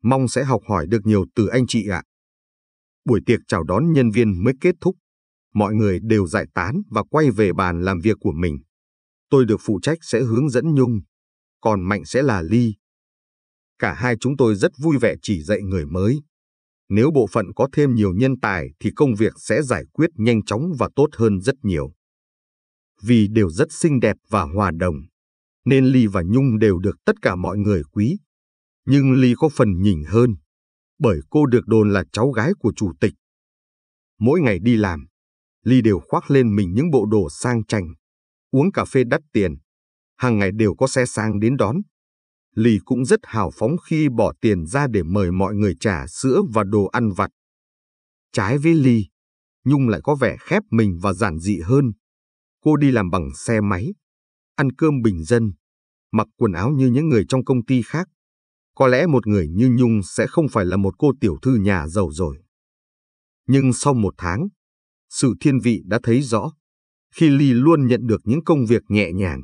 Mong sẽ học hỏi được nhiều từ anh chị ạ. Buổi tiệc chào đón nhân viên mới kết thúc. Mọi người đều giải tán và quay về bàn làm việc của mình. Tôi được phụ trách sẽ hướng dẫn Nhung, còn Mạnh sẽ là Ly. Cả hai chúng tôi rất vui vẻ chỉ dạy người mới. Nếu bộ phận có thêm nhiều nhân tài thì công việc sẽ giải quyết nhanh chóng và tốt hơn rất nhiều vì đều rất xinh đẹp và hòa đồng, nên Ly và Nhung đều được tất cả mọi người quý. Nhưng Ly có phần nhỉnh hơn, bởi cô được đồn là cháu gái của chủ tịch. Mỗi ngày đi làm, Ly đều khoác lên mình những bộ đồ sang chảnh, uống cà phê đắt tiền, hàng ngày đều có xe sang đến đón. Ly cũng rất hào phóng khi bỏ tiền ra để mời mọi người trà sữa và đồ ăn vặt. Trái với Ly, Nhung lại có vẻ khép mình và giản dị hơn. Cô đi làm bằng xe máy, ăn cơm bình dân, mặc quần áo như những người trong công ty khác. Có lẽ một người như Nhung sẽ không phải là một cô tiểu thư nhà giàu rồi. Nhưng sau một tháng, sự thiên vị đã thấy rõ. Khi Ly luôn nhận được những công việc nhẹ nhàng,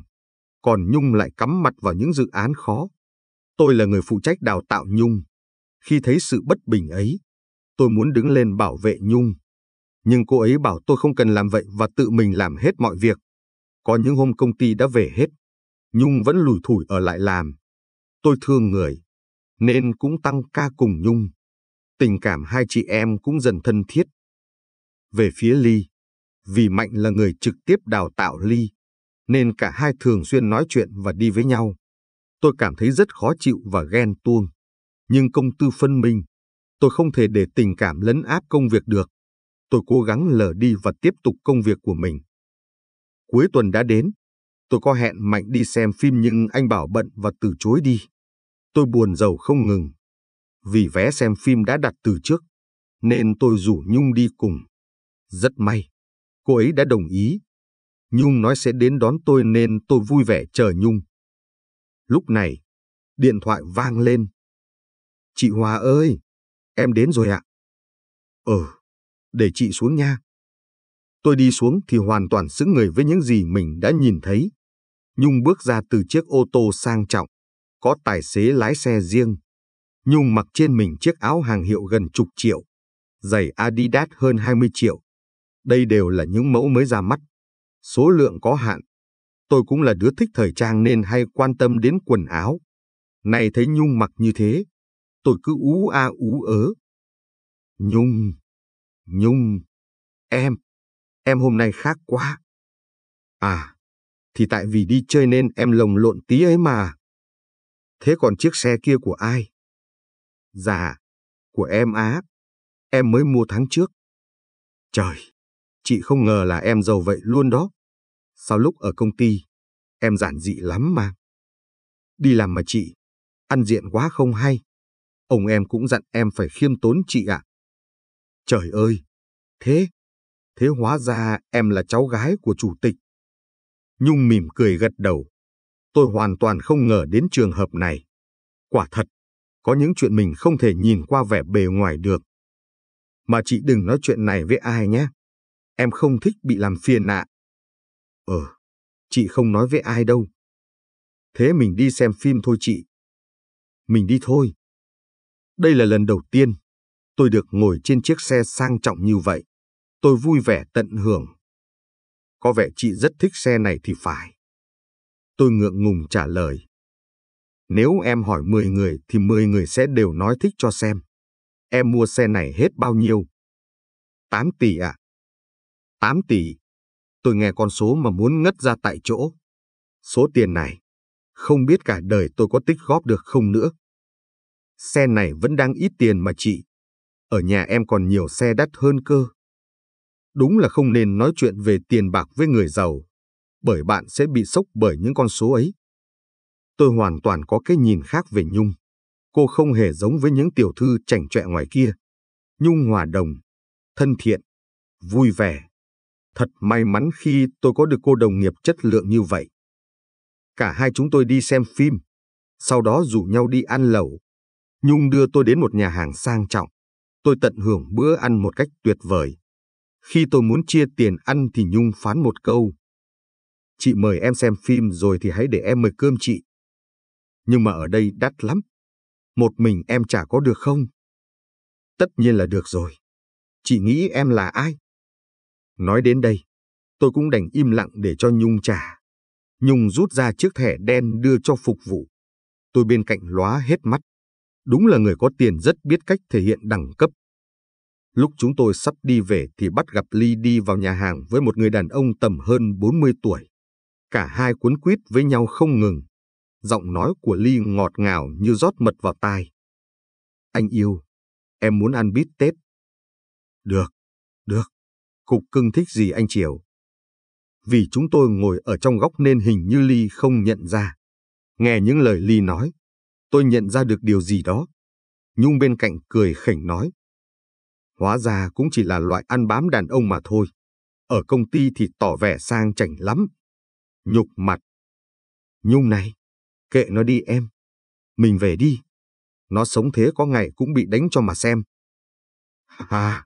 còn Nhung lại cắm mặt vào những dự án khó. Tôi là người phụ trách đào tạo Nhung. Khi thấy sự bất bình ấy, tôi muốn đứng lên bảo vệ Nhung nhưng cô ấy bảo tôi không cần làm vậy và tự mình làm hết mọi việc. Có những hôm công ty đã về hết, Nhung vẫn lủi thủi ở lại làm. Tôi thương người, nên cũng tăng ca cùng Nhung. Tình cảm hai chị em cũng dần thân thiết. Về phía Ly, vì Mạnh là người trực tiếp đào tạo Ly, nên cả hai thường xuyên nói chuyện và đi với nhau. Tôi cảm thấy rất khó chịu và ghen tuông. Nhưng công tư phân minh, tôi không thể để tình cảm lấn áp công việc được tôi cố gắng lờ đi và tiếp tục công việc của mình. Cuối tuần đã đến, tôi có hẹn Mạnh đi xem phim nhưng anh bảo bận và từ chối đi. Tôi buồn giàu không ngừng. Vì vé xem phim đã đặt từ trước, nên tôi rủ Nhung đi cùng. Rất may, cô ấy đã đồng ý. Nhung nói sẽ đến đón tôi nên tôi vui vẻ chờ Nhung. Lúc này, điện thoại vang lên. Chị Hòa ơi, em đến rồi ạ. Ừ để chị xuống nha. Tôi đi xuống thì hoàn toàn xứng người với những gì mình đã nhìn thấy. Nhung bước ra từ chiếc ô tô sang trọng, có tài xế lái xe riêng. Nhung mặc trên mình chiếc áo hàng hiệu gần chục triệu, giày Adidas hơn 20 triệu. Đây đều là những mẫu mới ra mắt, số lượng có hạn. Tôi cũng là đứa thích thời trang nên hay quan tâm đến quần áo. Này thấy Nhung mặc như thế, tôi cứ ú a ú ớ. Nhung, Nhung, em, em hôm nay khác quá. À, thì tại vì đi chơi nên em lồng lộn tí ấy mà. Thế còn chiếc xe kia của ai? Dạ, của em á. Em mới mua tháng trước. Trời, chị không ngờ là em giàu vậy luôn đó. Sau lúc ở công ty, em giản dị lắm mà. Đi làm mà chị, ăn diện quá không hay. Ông em cũng dặn em phải khiêm tốn chị ạ. À. Trời ơi! Thế, thế hóa ra em là cháu gái của chủ tịch. Nhung mỉm cười gật đầu. Tôi hoàn toàn không ngờ đến trường hợp này. Quả thật, có những chuyện mình không thể nhìn qua vẻ bề ngoài được. Mà chị đừng nói chuyện này với ai nhé. Em không thích bị làm phiền ạ. Ờ, chị không nói với ai đâu. Thế mình đi xem phim thôi chị. Mình đi thôi. Đây là lần đầu tiên Tôi được ngồi trên chiếc xe sang trọng như vậy. Tôi vui vẻ tận hưởng. Có vẻ chị rất thích xe này thì phải. Tôi ngượng ngùng trả lời. Nếu em hỏi 10 người thì 10 người sẽ đều nói thích cho xem. Em mua xe này hết bao nhiêu? 8 tỷ ạ. À? 8 tỷ. Tôi nghe con số mà muốn ngất ra tại chỗ. Số tiền này, không biết cả đời tôi có tích góp được không nữa. Xe này vẫn đang ít tiền mà chị ở nhà em còn nhiều xe đắt hơn cơ. Đúng là không nên nói chuyện về tiền bạc với người giàu, bởi bạn sẽ bị sốc bởi những con số ấy. Tôi hoàn toàn có cái nhìn khác về Nhung. Cô không hề giống với những tiểu thư chảnh chọe ngoài kia. Nhung hòa đồng, thân thiện, vui vẻ. Thật may mắn khi tôi có được cô đồng nghiệp chất lượng như vậy. Cả hai chúng tôi đi xem phim, sau đó rủ nhau đi ăn lẩu. Nhung đưa tôi đến một nhà hàng sang trọng. Tôi tận hưởng bữa ăn một cách tuyệt vời. Khi tôi muốn chia tiền ăn thì Nhung phán một câu. Chị mời em xem phim rồi thì hãy để em mời cơm chị. Nhưng mà ở đây đắt lắm. Một mình em chả có được không? Tất nhiên là được rồi. Chị nghĩ em là ai? Nói đến đây, tôi cũng đành im lặng để cho Nhung trả. Nhung rút ra chiếc thẻ đen đưa cho phục vụ. Tôi bên cạnh lóa hết mắt. Đúng là người có tiền rất biết cách thể hiện đẳng cấp. Lúc chúng tôi sắp đi về thì bắt gặp Ly đi vào nhà hàng với một người đàn ông tầm hơn 40 tuổi. Cả hai cuốn quýt với nhau không ngừng. Giọng nói của Ly ngọt ngào như rót mật vào tai. Anh yêu, em muốn ăn bít tết. Được, được, cục cưng thích gì anh chiều. Vì chúng tôi ngồi ở trong góc nên hình như Ly không nhận ra. Nghe những lời Ly nói, Tôi nhận ra được điều gì đó. Nhung bên cạnh cười khỉnh nói. Hóa ra cũng chỉ là loại ăn bám đàn ông mà thôi. Ở công ty thì tỏ vẻ sang chảnh lắm. Nhục mặt. Nhung này, kệ nó đi em. Mình về đi. Nó sống thế có ngày cũng bị đánh cho mà xem. À,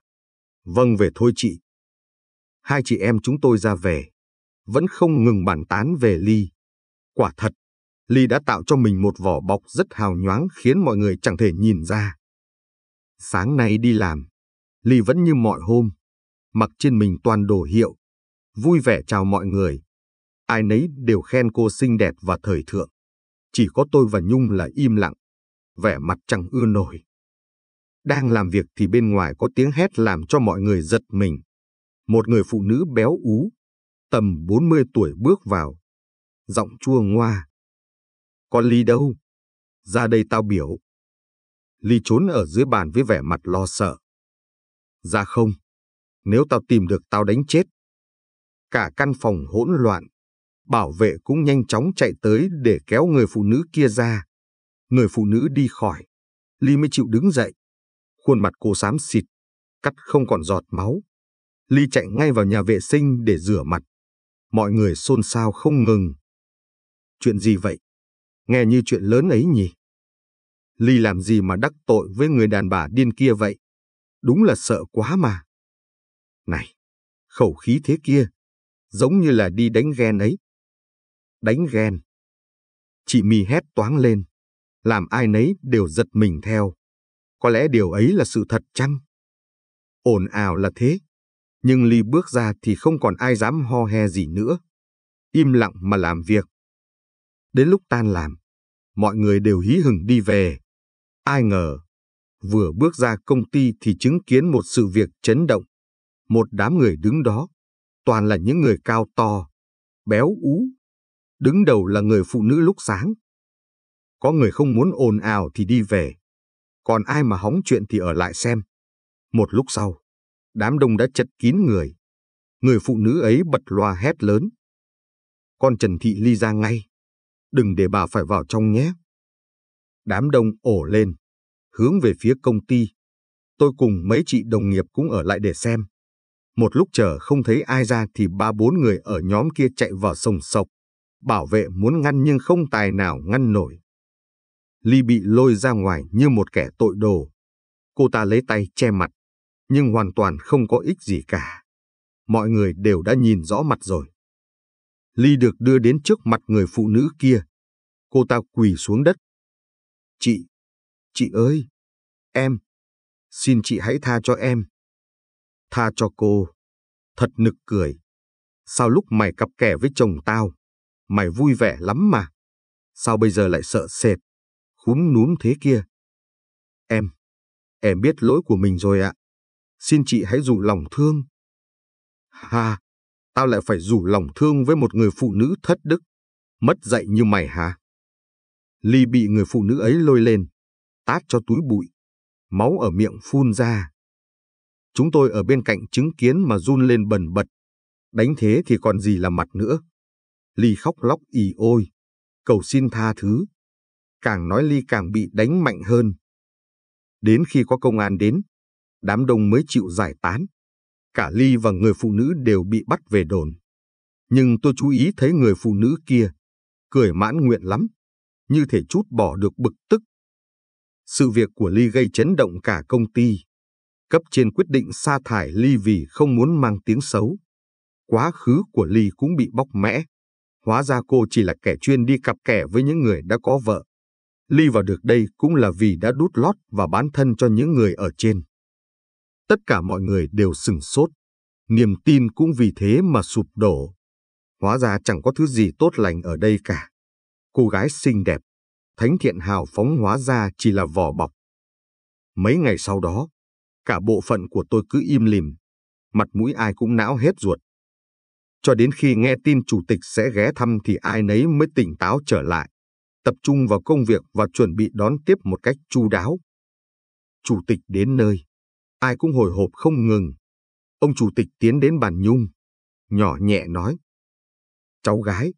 vâng về thôi chị. Hai chị em chúng tôi ra về, vẫn không ngừng bàn tán về Ly. Quả thật, Ly đã tạo cho mình một vỏ bọc rất hào nhoáng khiến mọi người chẳng thể nhìn ra. Sáng nay đi làm, Ly vẫn như mọi hôm, mặc trên mình toàn đồ hiệu, vui vẻ chào mọi người. Ai nấy đều khen cô xinh đẹp và thời thượng. Chỉ có tôi và Nhung là im lặng, vẻ mặt chẳng ưa nổi. Đang làm việc thì bên ngoài có tiếng hét làm cho mọi người giật mình. Một người phụ nữ béo ú, tầm 40 tuổi bước vào. Giọng chua ngoa, con Ly đâu? Ra đây tao biểu. Ly trốn ở dưới bàn với vẻ mặt lo sợ. Ra không? Nếu tao tìm được tao đánh chết. Cả căn phòng hỗn loạn. Bảo vệ cũng nhanh chóng chạy tới để kéo người phụ nữ kia ra. Người phụ nữ đi khỏi. Ly mới chịu đứng dậy. Khuôn mặt cô xám xịt. Cắt không còn giọt máu. Ly chạy ngay vào nhà vệ sinh để rửa mặt. Mọi người xôn xao không ngừng. Chuyện gì vậy? nghe như chuyện lớn ấy nhỉ. Ly làm gì mà đắc tội với người đàn bà điên kia vậy? Đúng là sợ quá mà. Này, khẩu khí thế kia, giống như là đi đánh ghen ấy. Đánh ghen. Chị mì hét toáng lên, làm ai nấy đều giật mình theo. Có lẽ điều ấy là sự thật chăng? Ồn ào là thế, nhưng Ly bước ra thì không còn ai dám ho he gì nữa. Im lặng mà làm việc. Đến lúc tan làm, mọi người đều hí hửng đi về. Ai ngờ, vừa bước ra công ty thì chứng kiến một sự việc chấn động. Một đám người đứng đó, toàn là những người cao to, béo ú. Đứng đầu là người phụ nữ lúc sáng. Có người không muốn ồn ào thì đi về, còn ai mà hóng chuyện thì ở lại xem. Một lúc sau, đám đông đã chật kín người. Người phụ nữ ấy bật loa hét lớn. Con Trần Thị Ly ra ngay đừng để bà phải vào trong nhé. Đám đông ổ lên, hướng về phía công ty. Tôi cùng mấy chị đồng nghiệp cũng ở lại để xem. Một lúc chờ không thấy ai ra thì ba bốn người ở nhóm kia chạy vào sông sộc. Bảo vệ muốn ngăn nhưng không tài nào ngăn nổi. Ly bị lôi ra ngoài như một kẻ tội đồ. Cô ta lấy tay che mặt, nhưng hoàn toàn không có ích gì cả. Mọi người đều đã nhìn rõ mặt rồi. Ly được đưa đến trước mặt người phụ nữ kia. Cô ta quỳ xuống đất. Chị, chị ơi, em, xin chị hãy tha cho em. Tha cho cô. Thật nực cười. Sao lúc mày cặp kè với chồng tao, mày vui vẻ lắm mà. Sao bây giờ lại sợ sệt, khúm núm thế kia? Em, em biết lỗi của mình rồi ạ. Xin chị hãy dụ lòng thương. Ha, tao lại phải rủ lòng thương với một người phụ nữ thất đức, mất dạy như mày hả? Ly bị người phụ nữ ấy lôi lên, tát cho túi bụi, máu ở miệng phun ra. Chúng tôi ở bên cạnh chứng kiến mà run lên bần bật, đánh thế thì còn gì là mặt nữa. Ly khóc lóc ỉ ôi, cầu xin tha thứ. Càng nói Ly càng bị đánh mạnh hơn. Đến khi có công an đến, đám đông mới chịu giải tán. Cả Ly và người phụ nữ đều bị bắt về đồn. Nhưng tôi chú ý thấy người phụ nữ kia, cười mãn nguyện lắm, như thể chút bỏ được bực tức. Sự việc của Ly gây chấn động cả công ty. Cấp trên quyết định sa thải Ly vì không muốn mang tiếng xấu. Quá khứ của Ly cũng bị bóc mẽ. Hóa ra cô chỉ là kẻ chuyên đi cặp kẻ với những người đã có vợ. Ly vào được đây cũng là vì đã đút lót và bán thân cho những người ở trên. Tất cả mọi người đều sừng sốt, niềm tin cũng vì thế mà sụp đổ. Hóa ra chẳng có thứ gì tốt lành ở đây cả. Cô gái xinh đẹp, thánh thiện hào phóng hóa ra chỉ là vỏ bọc. Mấy ngày sau đó, cả bộ phận của tôi cứ im lìm, mặt mũi ai cũng não hết ruột. Cho đến khi nghe tin chủ tịch sẽ ghé thăm thì ai nấy mới tỉnh táo trở lại, tập trung vào công việc và chuẩn bị đón tiếp một cách chu đáo. Chủ tịch đến nơi, ai cũng hồi hộp không ngừng. Ông chủ tịch tiến đến bàn nhung, nhỏ nhẹ nói. Cháu gái,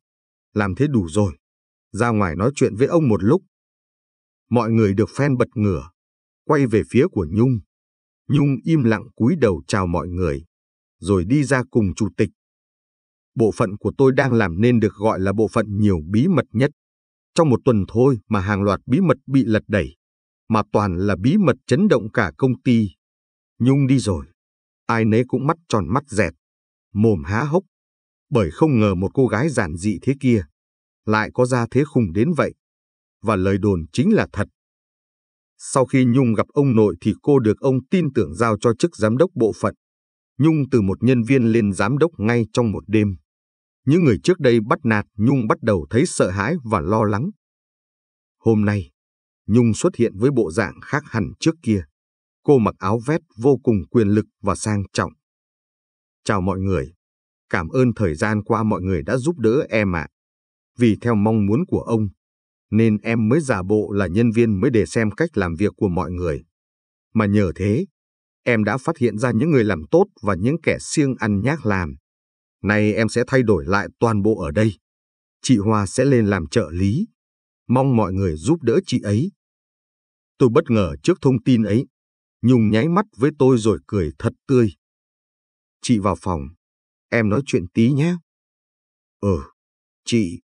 làm thế đủ rồi, ra ngoài nói chuyện với ông một lúc. Mọi người được phen bật ngửa, quay về phía của Nhung. Nhung im lặng cúi đầu chào mọi người, rồi đi ra cùng chủ tịch. Bộ phận của tôi đang làm nên được gọi là bộ phận nhiều bí mật nhất. Trong một tuần thôi mà hàng loạt bí mật bị lật đẩy, mà toàn là bí mật chấn động cả công ty. Nhung đi rồi. Ai nấy cũng mắt tròn mắt dẹt, mồm há hốc, bởi không ngờ một cô gái giản dị thế kia lại có ra thế khùng đến vậy. Và lời đồn chính là thật. Sau khi Nhung gặp ông nội thì cô được ông tin tưởng giao cho chức giám đốc bộ phận. Nhung từ một nhân viên lên giám đốc ngay trong một đêm. Những người trước đây bắt nạt Nhung bắt đầu thấy sợ hãi và lo lắng. Hôm nay, Nhung xuất hiện với bộ dạng khác hẳn trước kia. Cô mặc áo vét vô cùng quyền lực và sang trọng. Chào mọi người. Cảm ơn thời gian qua mọi người đã giúp đỡ em ạ. À. Vì theo mong muốn của ông, nên em mới giả bộ là nhân viên mới để xem cách làm việc của mọi người. Mà nhờ thế, em đã phát hiện ra những người làm tốt và những kẻ siêng ăn nhác làm. Nay em sẽ thay đổi lại toàn bộ ở đây. Chị Hoa sẽ lên làm trợ lý. Mong mọi người giúp đỡ chị ấy. Tôi bất ngờ trước thông tin ấy. Nhung nháy mắt với tôi rồi cười thật tươi. Chị vào phòng, em nói chuyện tí nhé. Ừ, chị,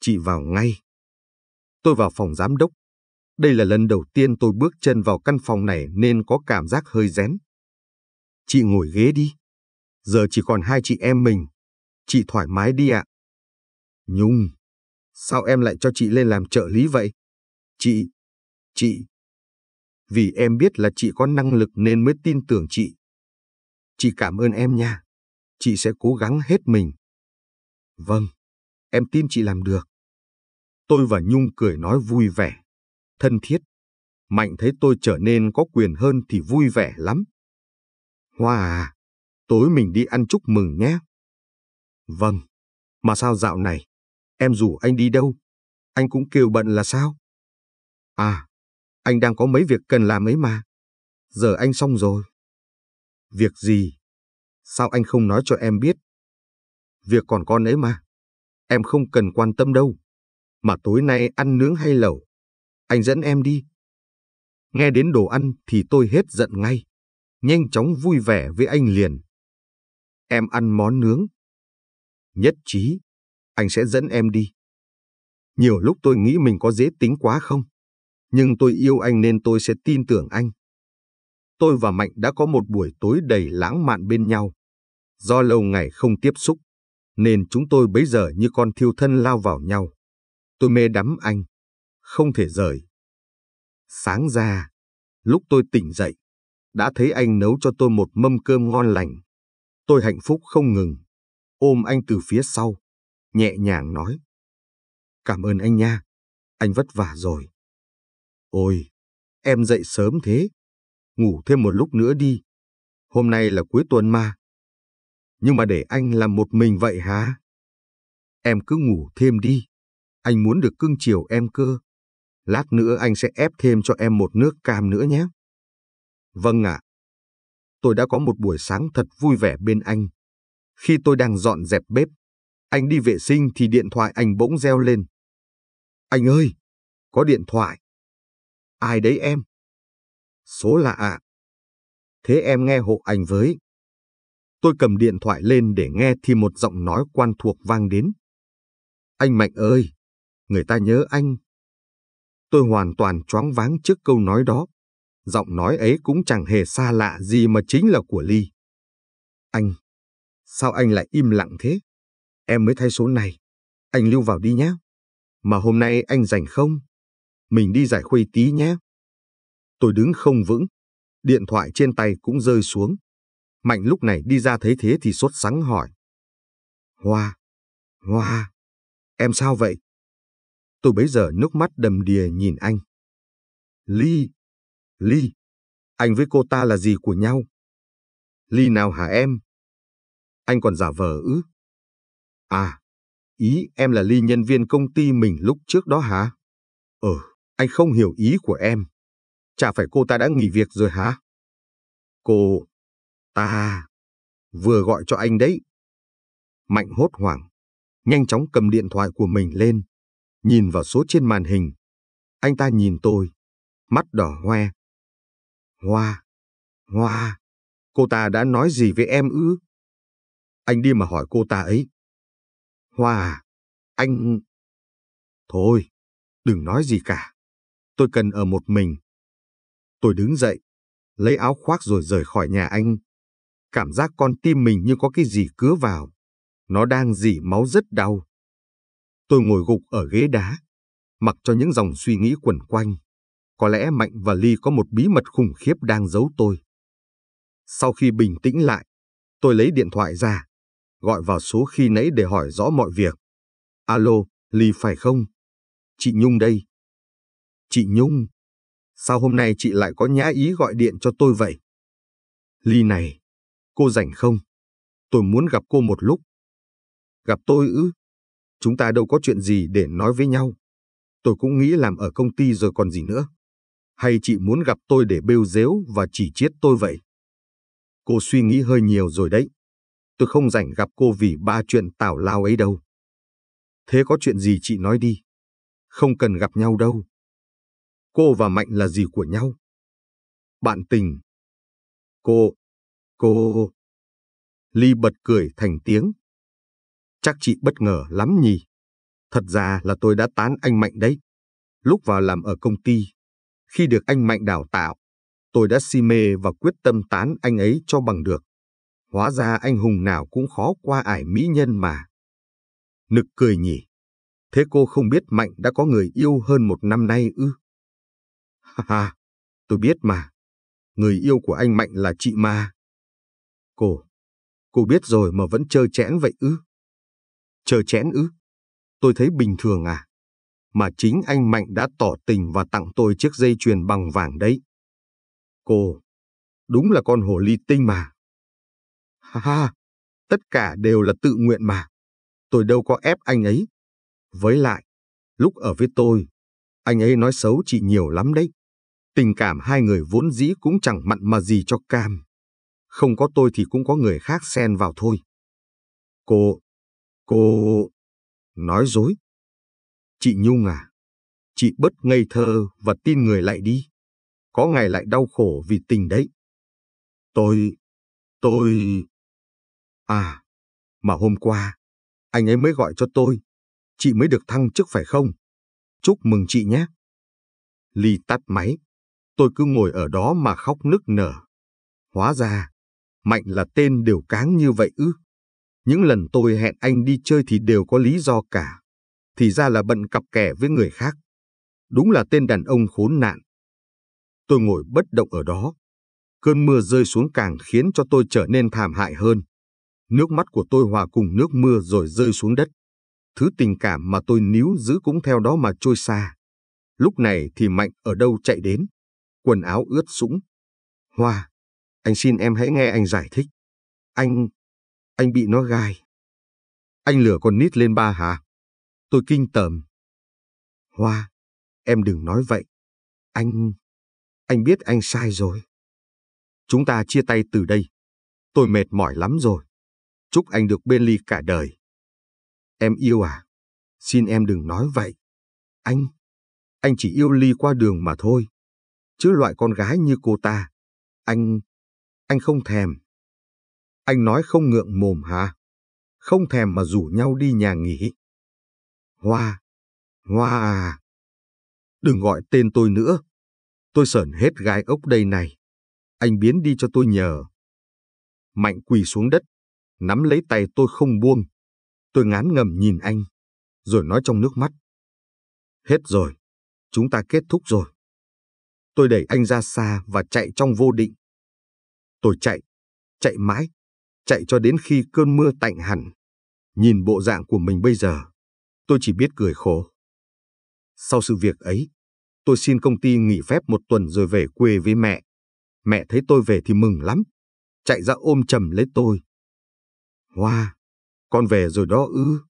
chị vào ngay. Tôi vào phòng giám đốc. Đây là lần đầu tiên tôi bước chân vào căn phòng này nên có cảm giác hơi rén. Chị ngồi ghế đi. Giờ chỉ còn hai chị em mình. Chị thoải mái đi ạ. Nhung, sao em lại cho chị lên làm trợ lý vậy? Chị, chị, vì em biết là chị có năng lực nên mới tin tưởng chị. Chị cảm ơn em nha. Chị sẽ cố gắng hết mình. Vâng, em tin chị làm được. Tôi và Nhung cười nói vui vẻ, thân thiết. Mạnh thấy tôi trở nên có quyền hơn thì vui vẻ lắm. Hoa à, tối mình đi ăn chúc mừng nhé. Vâng, mà sao dạo này, em rủ anh đi đâu? Anh cũng kêu bận là sao? À, anh đang có mấy việc cần làm ấy mà. Giờ anh xong rồi. Việc gì? Sao anh không nói cho em biết? Việc còn con ấy mà. Em không cần quan tâm đâu. Mà tối nay ăn nướng hay lẩu? Anh dẫn em đi. Nghe đến đồ ăn thì tôi hết giận ngay. Nhanh chóng vui vẻ với anh liền. Em ăn món nướng. Nhất trí, anh sẽ dẫn em đi. Nhiều lúc tôi nghĩ mình có dễ tính quá không? nhưng tôi yêu anh nên tôi sẽ tin tưởng anh. Tôi và Mạnh đã có một buổi tối đầy lãng mạn bên nhau. Do lâu ngày không tiếp xúc, nên chúng tôi bấy giờ như con thiêu thân lao vào nhau. Tôi mê đắm anh, không thể rời. Sáng ra, lúc tôi tỉnh dậy, đã thấy anh nấu cho tôi một mâm cơm ngon lành. Tôi hạnh phúc không ngừng, ôm anh từ phía sau, nhẹ nhàng nói. Cảm ơn anh nha, anh vất vả rồi. Ôi, em dậy sớm thế. Ngủ thêm một lúc nữa đi. Hôm nay là cuối tuần mà. Nhưng mà để anh làm một mình vậy hả? Em cứ ngủ thêm đi. Anh muốn được cưng chiều em cơ. Lát nữa anh sẽ ép thêm cho em một nước cam nữa nhé. Vâng ạ. tôi đã có một buổi sáng thật vui vẻ bên anh. Khi tôi đang dọn dẹp bếp, anh đi vệ sinh thì điện thoại anh bỗng reo lên. Anh ơi, có điện thoại. Ai đấy em? Số lạ ạ. À. Thế em nghe hộ anh với. Tôi cầm điện thoại lên để nghe thì một giọng nói quan thuộc vang đến. Anh Mạnh ơi, người ta nhớ anh. Tôi hoàn toàn choáng váng trước câu nói đó. Giọng nói ấy cũng chẳng hề xa lạ gì mà chính là của Ly. Anh, sao anh lại im lặng thế? Em mới thay số này. Anh lưu vào đi nhé. Mà hôm nay anh rảnh không? mình đi giải khuây tí nhé. Tôi đứng không vững, điện thoại trên tay cũng rơi xuống. Mạnh lúc này đi ra thấy thế thì sốt sắng hỏi. Hoa, Hoa, em sao vậy? Tôi bấy giờ nước mắt đầm đìa nhìn anh. Ly, Ly, anh với cô ta là gì của nhau? Ly nào hả em? Anh còn giả vờ ư? À, ý em là Ly nhân viên công ty mình lúc trước đó hả? Ừ. Anh không hiểu ý của em. Chả phải cô ta đã nghỉ việc rồi hả? Cô... ta... vừa gọi cho anh đấy. Mạnh hốt hoảng, nhanh chóng cầm điện thoại của mình lên, nhìn vào số trên màn hình. Anh ta nhìn tôi, mắt đỏ hoe. Hoa, hoa, cô ta đã nói gì với em ư? Anh đi mà hỏi cô ta ấy. Hoa à, anh... Thôi, đừng nói gì cả. Tôi cần ở một mình. Tôi đứng dậy, lấy áo khoác rồi rời khỏi nhà anh. Cảm giác con tim mình như có cái gì cứa vào. Nó đang dỉ máu rất đau. Tôi ngồi gục ở ghế đá, mặc cho những dòng suy nghĩ quẩn quanh. Có lẽ Mạnh và Ly có một bí mật khủng khiếp đang giấu tôi. Sau khi bình tĩnh lại, tôi lấy điện thoại ra, gọi vào số khi nãy để hỏi rõ mọi việc. Alo, Ly phải không? Chị Nhung đây. Chị Nhung, sao hôm nay chị lại có nhã ý gọi điện cho tôi vậy? Ly này, cô rảnh không? Tôi muốn gặp cô một lúc. Gặp tôi ư? Chúng ta đâu có chuyện gì để nói với nhau. Tôi cũng nghĩ làm ở công ty rồi còn gì nữa. Hay chị muốn gặp tôi để bêu dếu và chỉ chiết tôi vậy? Cô suy nghĩ hơi nhiều rồi đấy. Tôi không rảnh gặp cô vì ba chuyện tào lao ấy đâu. Thế có chuyện gì chị nói đi. Không cần gặp nhau đâu. Cô và Mạnh là gì của nhau? Bạn tình. Cô. Cô. Ly bật cười thành tiếng. Chắc chị bất ngờ lắm nhỉ. Thật ra là tôi đã tán anh Mạnh đấy. Lúc vào làm ở công ty, khi được anh Mạnh đào tạo, tôi đã si mê và quyết tâm tán anh ấy cho bằng được. Hóa ra anh hùng nào cũng khó qua ải mỹ nhân mà. Nực cười nhỉ. Thế cô không biết Mạnh đã có người yêu hơn một năm nay ư? Ha ha, tôi biết mà. Người yêu của anh Mạnh là chị Ma. Cô, cô biết rồi mà vẫn trơ chẽn vậy ư? Trơ chẽn ư? Tôi thấy bình thường à? Mà chính anh Mạnh đã tỏ tình và tặng tôi chiếc dây chuyền bằng vàng đấy. Cô, đúng là con hồ ly tinh mà. Ha ha, tất cả đều là tự nguyện mà. Tôi đâu có ép anh ấy. Với lại, lúc ở với tôi, anh ấy nói xấu chị nhiều lắm đấy. Tình cảm hai người vốn dĩ cũng chẳng mặn mà gì cho Cam. Không có tôi thì cũng có người khác xen vào thôi. Cô, cô, nói dối. Chị Nhung à, chị bớt ngây thơ và tin người lại đi. Có ngày lại đau khổ vì tình đấy. Tôi, tôi... À, mà hôm qua, anh ấy mới gọi cho tôi. Chị mới được thăng chức phải không? Chúc mừng chị nhé. Ly tắt máy, tôi cứ ngồi ở đó mà khóc nức nở. Hóa ra, Mạnh là tên đều cáng như vậy ư. Những lần tôi hẹn anh đi chơi thì đều có lý do cả. Thì ra là bận cặp kẻ với người khác. Đúng là tên đàn ông khốn nạn. Tôi ngồi bất động ở đó. Cơn mưa rơi xuống càng khiến cho tôi trở nên thảm hại hơn. Nước mắt của tôi hòa cùng nước mưa rồi rơi xuống đất. Thứ tình cảm mà tôi níu giữ cũng theo đó mà trôi xa. Lúc này thì Mạnh ở đâu chạy đến quần áo ướt sũng. Hoa, anh xin em hãy nghe anh giải thích. Anh, anh bị nó gai. Anh lửa con nít lên ba hả? Tôi kinh tởm. Hoa, em đừng nói vậy. Anh, anh biết anh sai rồi. Chúng ta chia tay từ đây. Tôi mệt mỏi lắm rồi. Chúc anh được bên ly cả đời. Em yêu à? Xin em đừng nói vậy. Anh, anh chỉ yêu ly qua đường mà thôi chứ loại con gái như cô ta, anh, anh không thèm. Anh nói không ngượng mồm hả? Không thèm mà rủ nhau đi nhà nghỉ. Hoa, hoa à. Đừng gọi tên tôi nữa. Tôi sởn hết gái ốc đây này. Anh biến đi cho tôi nhờ. Mạnh quỳ xuống đất, nắm lấy tay tôi không buông. Tôi ngán ngầm nhìn anh, rồi nói trong nước mắt. Hết rồi, chúng ta kết thúc rồi. Tôi đẩy anh ra xa và chạy trong vô định. Tôi chạy, chạy mãi, chạy cho đến khi cơn mưa tạnh hẳn. Nhìn bộ dạng của mình bây giờ, tôi chỉ biết cười khổ. Sau sự việc ấy, tôi xin công ty nghỉ phép một tuần rồi về quê với mẹ. Mẹ thấy tôi về thì mừng lắm, chạy ra ôm chầm lấy tôi. Hoa, wow, con về rồi đó ư?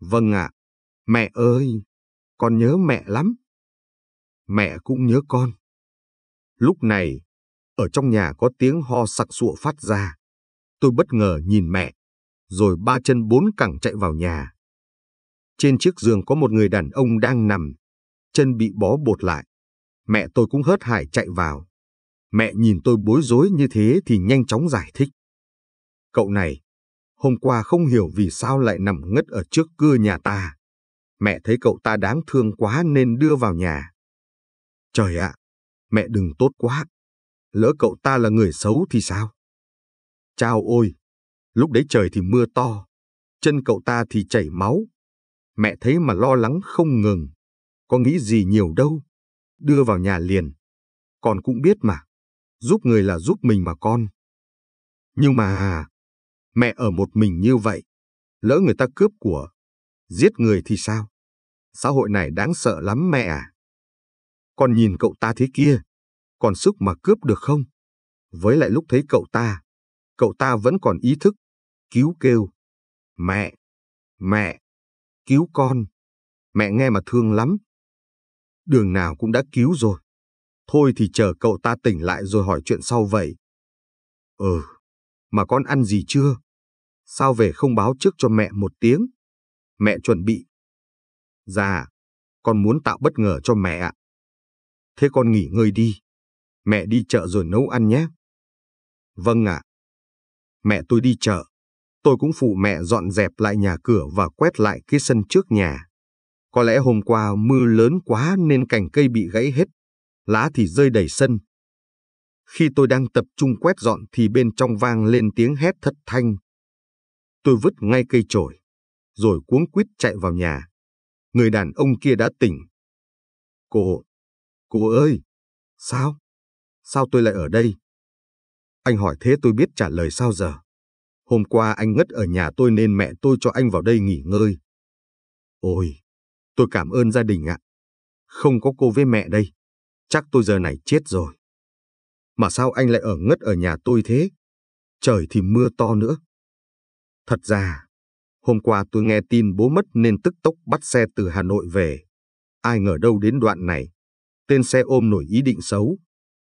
Vâng ạ, à, mẹ ơi, con nhớ mẹ lắm mẹ cũng nhớ con. Lúc này, ở trong nhà có tiếng ho sặc sụa phát ra. Tôi bất ngờ nhìn mẹ, rồi ba chân bốn cẳng chạy vào nhà. Trên chiếc giường có một người đàn ông đang nằm, chân bị bó bột lại. Mẹ tôi cũng hớt hải chạy vào. Mẹ nhìn tôi bối rối như thế thì nhanh chóng giải thích. Cậu này, hôm qua không hiểu vì sao lại nằm ngất ở trước cưa nhà ta. Mẹ thấy cậu ta đáng thương quá nên đưa vào nhà. Trời ạ, mẹ đừng tốt quá, lỡ cậu ta là người xấu thì sao? Chao ôi, lúc đấy trời thì mưa to, chân cậu ta thì chảy máu. Mẹ thấy mà lo lắng không ngừng, có nghĩ gì nhiều đâu, đưa vào nhà liền. Con cũng biết mà, giúp người là giúp mình mà con. Nhưng mà, mẹ ở một mình như vậy, lỡ người ta cướp của, giết người thì sao? Xã hội này đáng sợ lắm mẹ à con nhìn cậu ta thế kia, còn sức mà cướp được không? Với lại lúc thấy cậu ta, cậu ta vẫn còn ý thức, cứu kêu. Mẹ! Mẹ! Cứu con! Mẹ nghe mà thương lắm. Đường nào cũng đã cứu rồi. Thôi thì chờ cậu ta tỉnh lại rồi hỏi chuyện sau vậy. Ừ, mà con ăn gì chưa? Sao về không báo trước cho mẹ một tiếng? Mẹ chuẩn bị. Dạ, con muốn tạo bất ngờ cho mẹ ạ. Thế con nghỉ ngơi đi. Mẹ đi chợ rồi nấu ăn nhé. Vâng ạ. À. Mẹ tôi đi chợ. Tôi cũng phụ mẹ dọn dẹp lại nhà cửa và quét lại cái sân trước nhà. Có lẽ hôm qua mưa lớn quá nên cành cây bị gãy hết, lá thì rơi đầy sân. Khi tôi đang tập trung quét dọn thì bên trong vang lên tiếng hét thất thanh. Tôi vứt ngay cây chổi, rồi cuống quýt chạy vào nhà. Người đàn ông kia đã tỉnh. Cô, Cô ơi! Sao? Sao tôi lại ở đây? Anh hỏi thế tôi biết trả lời sao giờ. Hôm qua anh ngất ở nhà tôi nên mẹ tôi cho anh vào đây nghỉ ngơi. Ôi, tôi cảm ơn gia đình ạ. Không có cô với mẹ đây, chắc tôi giờ này chết rồi. Mà sao anh lại ở ngất ở nhà tôi thế? Trời thì mưa to nữa. Thật ra, hôm qua tôi nghe tin bố mất nên tức tốc bắt xe từ Hà Nội về. Ai ngờ đâu đến đoạn này, tên xe ôm nổi ý định xấu.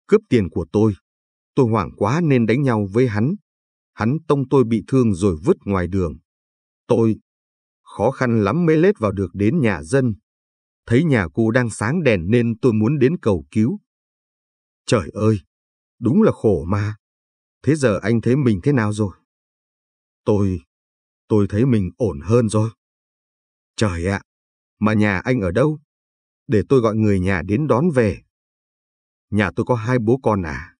Cướp tiền của tôi. Tôi hoảng quá nên đánh nhau với hắn. Hắn tông tôi bị thương rồi vứt ngoài đường. Tôi, khó khăn lắm mới lết vào được đến nhà dân. Thấy nhà cô đang sáng đèn nên tôi muốn đến cầu cứu. Trời ơi, đúng là khổ mà. Thế giờ anh thấy mình thế nào rồi? Tôi, tôi thấy mình ổn hơn rồi. Trời ạ, mà nhà anh ở đâu? để tôi gọi người nhà đến đón về. Nhà tôi có hai bố con à.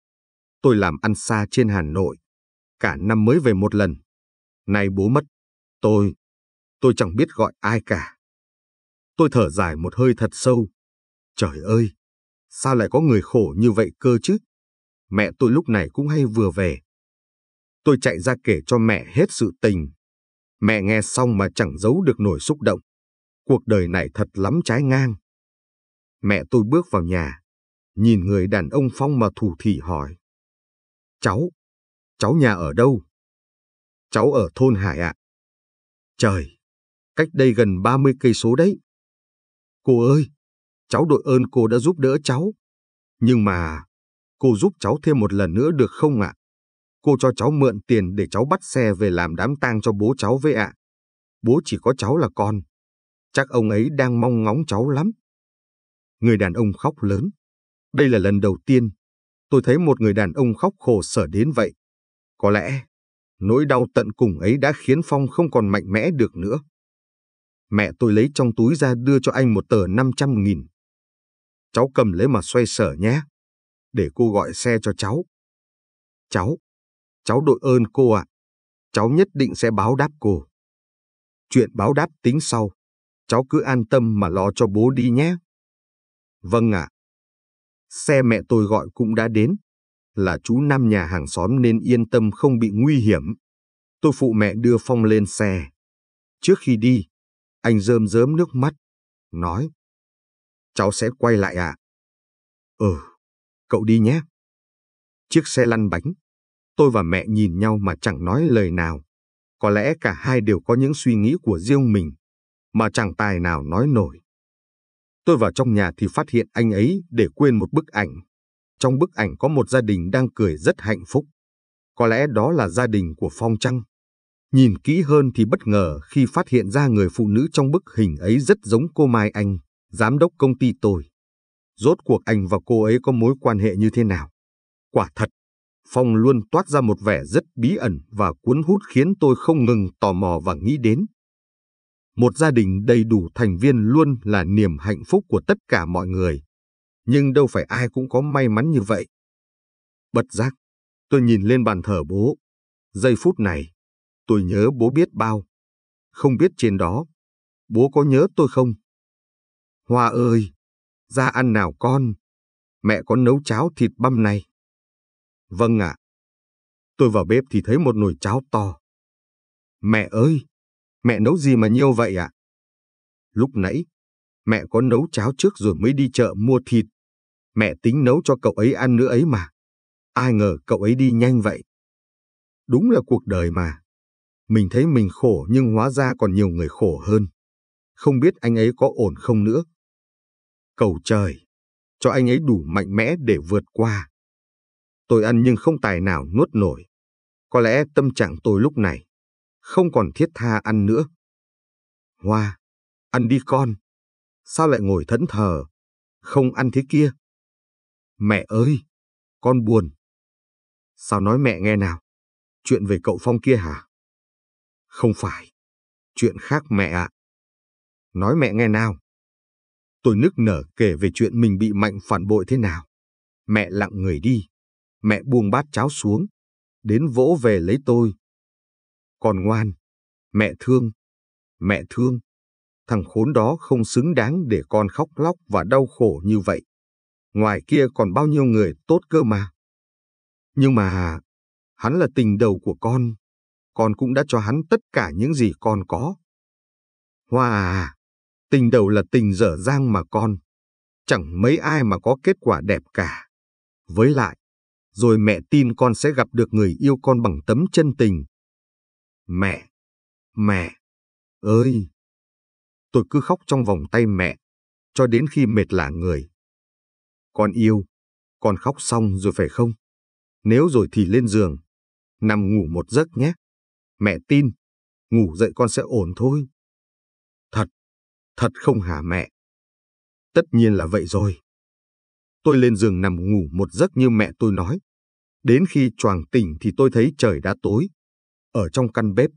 Tôi làm ăn xa trên Hà Nội. Cả năm mới về một lần. Nay bố mất. Tôi, tôi chẳng biết gọi ai cả. Tôi thở dài một hơi thật sâu. Trời ơi, sao lại có người khổ như vậy cơ chứ? Mẹ tôi lúc này cũng hay vừa về. Tôi chạy ra kể cho mẹ hết sự tình. Mẹ nghe xong mà chẳng giấu được nổi xúc động. Cuộc đời này thật lắm trái ngang. Mẹ tôi bước vào nhà, nhìn người đàn ông Phong mà thủ thị hỏi. Cháu, cháu nhà ở đâu? Cháu ở thôn Hải ạ. Trời, cách đây gần 30 cây số đấy. Cô ơi, cháu đội ơn cô đã giúp đỡ cháu. Nhưng mà, cô giúp cháu thêm một lần nữa được không ạ? Cô cho cháu mượn tiền để cháu bắt xe về làm đám tang cho bố cháu với ạ. Bố chỉ có cháu là con. Chắc ông ấy đang mong ngóng cháu lắm người đàn ông khóc lớn. Đây là lần đầu tiên tôi thấy một người đàn ông khóc khổ sở đến vậy. Có lẽ, nỗi đau tận cùng ấy đã khiến Phong không còn mạnh mẽ được nữa. Mẹ tôi lấy trong túi ra đưa cho anh một tờ 500 nghìn. Cháu cầm lấy mà xoay sở nhé. Để cô gọi xe cho cháu. Cháu, cháu đội ơn cô ạ. À. Cháu nhất định sẽ báo đáp cô. Chuyện báo đáp tính sau. Cháu cứ an tâm mà lo cho bố đi nhé. Vâng ạ. Xe mẹ tôi gọi cũng đã đến. Là chú năm nhà hàng xóm nên yên tâm không bị nguy hiểm. Tôi phụ mẹ đưa Phong lên xe. Trước khi đi, anh rơm rớm nước mắt, nói. Cháu sẽ quay lại à? Ừ, cậu đi nhé. Chiếc xe lăn bánh. Tôi và mẹ nhìn nhau mà chẳng nói lời nào. Có lẽ cả hai đều có những suy nghĩ của riêng mình, mà chẳng tài nào nói nổi. Tôi vào trong nhà thì phát hiện anh ấy để quên một bức ảnh. Trong bức ảnh có một gia đình đang cười rất hạnh phúc. Có lẽ đó là gia đình của Phong Trăng. Nhìn kỹ hơn thì bất ngờ khi phát hiện ra người phụ nữ trong bức hình ấy rất giống cô Mai Anh, giám đốc công ty tôi. Rốt cuộc anh và cô ấy có mối quan hệ như thế nào? Quả thật, Phong luôn toát ra một vẻ rất bí ẩn và cuốn hút khiến tôi không ngừng tò mò và nghĩ đến một gia đình đầy đủ thành viên luôn là niềm hạnh phúc của tất cả mọi người. Nhưng đâu phải ai cũng có may mắn như vậy. bật giác, tôi nhìn lên bàn thờ bố. Giây phút này, tôi nhớ bố biết bao. Không biết trên đó, bố có nhớ tôi không? Hoa ơi, ra ăn nào con? Mẹ có nấu cháo thịt băm này. Vâng ạ. À. Tôi vào bếp thì thấy một nồi cháo to. Mẹ ơi, mẹ nấu gì mà nhiều vậy ạ? À? Lúc nãy, mẹ có nấu cháo trước rồi mới đi chợ mua thịt. Mẹ tính nấu cho cậu ấy ăn nữa ấy mà. Ai ngờ cậu ấy đi nhanh vậy. Đúng là cuộc đời mà. Mình thấy mình khổ nhưng hóa ra còn nhiều người khổ hơn. Không biết anh ấy có ổn không nữa. Cầu trời, cho anh ấy đủ mạnh mẽ để vượt qua. Tôi ăn nhưng không tài nào nuốt nổi. Có lẽ tâm trạng tôi lúc này không còn thiết tha ăn nữa. Hoa, ăn đi con, sao lại ngồi thẫn thờ, không ăn thế kia? Mẹ ơi, con buồn. Sao nói mẹ nghe nào? Chuyện về cậu Phong kia hả? Không phải, chuyện khác mẹ ạ. Nói mẹ nghe nào? Tôi nức nở kể về chuyện mình bị Mạnh phản bội thế nào. Mẹ lặng người đi, mẹ buông bát cháo xuống, đến vỗ về lấy tôi con ngoan, mẹ thương, mẹ thương. Thằng khốn đó không xứng đáng để con khóc lóc và đau khổ như vậy. Ngoài kia còn bao nhiêu người tốt cơ mà. Nhưng mà, hắn là tình đầu của con. Con cũng đã cho hắn tất cả những gì con có. Hoa à, tình đầu là tình dở dang mà con. Chẳng mấy ai mà có kết quả đẹp cả. Với lại, rồi mẹ tin con sẽ gặp được người yêu con bằng tấm chân tình, Mẹ! Mẹ! Ơi! Tôi cứ khóc trong vòng tay mẹ, cho đến khi mệt lả người. Con yêu, con khóc xong rồi phải không? Nếu rồi thì lên giường, nằm ngủ một giấc nhé. Mẹ tin, ngủ dậy con sẽ ổn thôi. Thật, thật không hả mẹ? Tất nhiên là vậy rồi. Tôi lên giường nằm ngủ một giấc như mẹ tôi nói. Đến khi choàng tỉnh thì tôi thấy trời đã tối, ở trong căn bếp,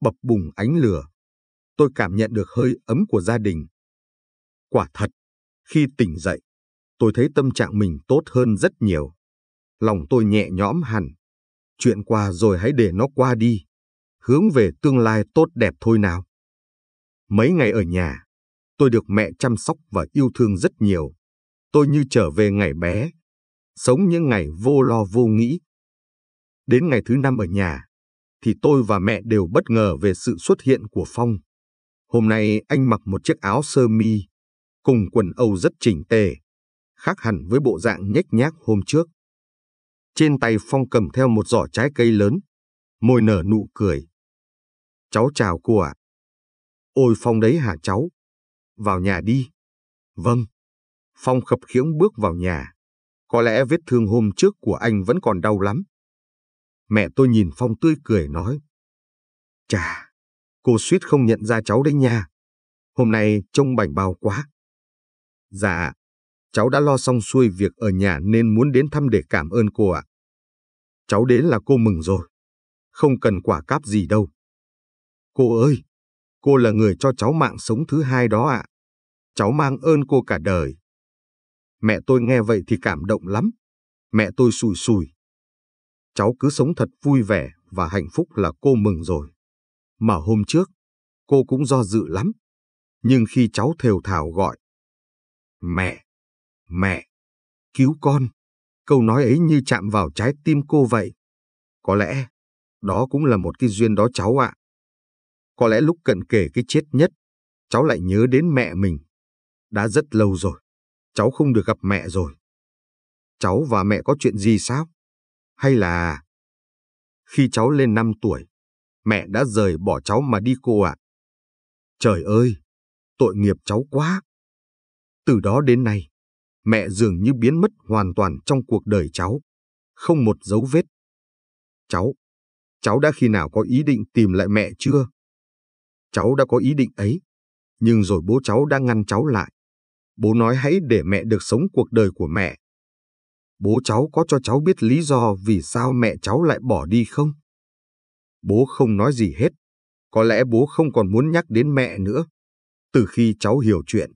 bập bùng ánh lửa, tôi cảm nhận được hơi ấm của gia đình. Quả thật, khi tỉnh dậy, tôi thấy tâm trạng mình tốt hơn rất nhiều. Lòng tôi nhẹ nhõm hẳn. Chuyện qua rồi hãy để nó qua đi. Hướng về tương lai tốt đẹp thôi nào. Mấy ngày ở nhà, tôi được mẹ chăm sóc và yêu thương rất nhiều. Tôi như trở về ngày bé, sống những ngày vô lo vô nghĩ. Đến ngày thứ năm ở nhà, thì tôi và mẹ đều bất ngờ về sự xuất hiện của Phong. Hôm nay anh mặc một chiếc áo sơ mi, cùng quần âu rất chỉnh tề, khác hẳn với bộ dạng nhếch nhác hôm trước. Trên tay Phong cầm theo một giỏ trái cây lớn, môi nở nụ cười. Cháu chào cô ạ. Ôi Phong đấy hả cháu? Vào nhà đi. Vâng. Phong khập khiễng bước vào nhà. Có lẽ vết thương hôm trước của anh vẫn còn đau lắm. Mẹ tôi nhìn Phong tươi cười nói. Chà, cô suýt không nhận ra cháu đấy nha. Hôm nay trông bảnh bao quá. Dạ, cháu đã lo xong xuôi việc ở nhà nên muốn đến thăm để cảm ơn cô ạ. Cháu đến là cô mừng rồi. Không cần quả cáp gì đâu. Cô ơi, cô là người cho cháu mạng sống thứ hai đó ạ. Cháu mang ơn cô cả đời. Mẹ tôi nghe vậy thì cảm động lắm. Mẹ tôi sùi sùi, cháu cứ sống thật vui vẻ và hạnh phúc là cô mừng rồi. Mà hôm trước, cô cũng do dự lắm. Nhưng khi cháu thều thào gọi, Mẹ! Mẹ! Cứu con! Câu nói ấy như chạm vào trái tim cô vậy. Có lẽ, đó cũng là một cái duyên đó cháu ạ. Có lẽ lúc cận kề cái chết nhất, cháu lại nhớ đến mẹ mình. Đã rất lâu rồi, cháu không được gặp mẹ rồi. Cháu và mẹ có chuyện gì sao? Hay là... Khi cháu lên 5 tuổi, mẹ đã rời bỏ cháu mà đi cô ạ. À. Trời ơi, tội nghiệp cháu quá. Từ đó đến nay, mẹ dường như biến mất hoàn toàn trong cuộc đời cháu, không một dấu vết. Cháu, cháu đã khi nào có ý định tìm lại mẹ chưa? Cháu đã có ý định ấy, nhưng rồi bố cháu đã ngăn cháu lại. Bố nói hãy để mẹ được sống cuộc đời của mẹ bố cháu có cho cháu biết lý do vì sao mẹ cháu lại bỏ đi không? Bố không nói gì hết. Có lẽ bố không còn muốn nhắc đến mẹ nữa. Từ khi cháu hiểu chuyện,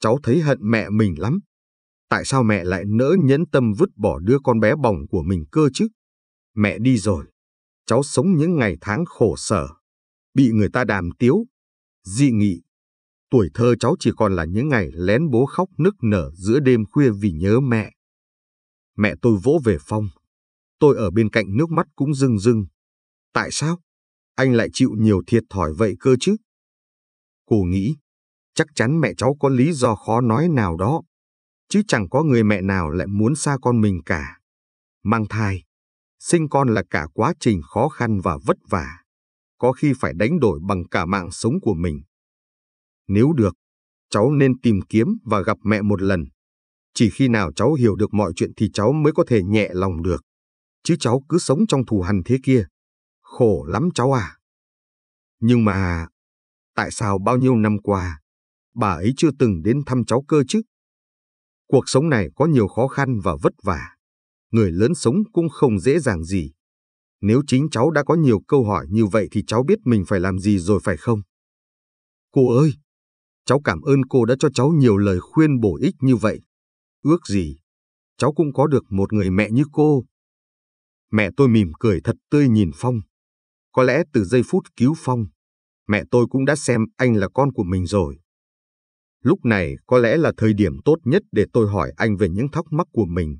cháu thấy hận mẹ mình lắm. Tại sao mẹ lại nỡ nhẫn tâm vứt bỏ đứa con bé bỏng của mình cơ chứ? Mẹ đi rồi. Cháu sống những ngày tháng khổ sở. Bị người ta đàm tiếu. Dị nghị. Tuổi thơ cháu chỉ còn là những ngày lén bố khóc nức nở giữa đêm khuya vì nhớ mẹ Mẹ tôi vỗ về Phong. Tôi ở bên cạnh nước mắt cũng rưng rưng. Tại sao? Anh lại chịu nhiều thiệt thòi vậy cơ chứ? Cô nghĩ, chắc chắn mẹ cháu có lý do khó nói nào đó. Chứ chẳng có người mẹ nào lại muốn xa con mình cả. Mang thai, sinh con là cả quá trình khó khăn và vất vả. Có khi phải đánh đổi bằng cả mạng sống của mình. Nếu được, cháu nên tìm kiếm và gặp mẹ một lần. Chỉ khi nào cháu hiểu được mọi chuyện thì cháu mới có thể nhẹ lòng được. Chứ cháu cứ sống trong thù hằn thế kia. Khổ lắm cháu à. Nhưng mà, tại sao bao nhiêu năm qua, bà ấy chưa từng đến thăm cháu cơ chứ? Cuộc sống này có nhiều khó khăn và vất vả. Người lớn sống cũng không dễ dàng gì. Nếu chính cháu đã có nhiều câu hỏi như vậy thì cháu biết mình phải làm gì rồi phải không? Cô ơi, cháu cảm ơn cô đã cho cháu nhiều lời khuyên bổ ích như vậy ước gì, cháu cũng có được một người mẹ như cô. Mẹ tôi mỉm cười thật tươi nhìn Phong. Có lẽ từ giây phút cứu Phong, mẹ tôi cũng đã xem anh là con của mình rồi. Lúc này có lẽ là thời điểm tốt nhất để tôi hỏi anh về những thắc mắc của mình.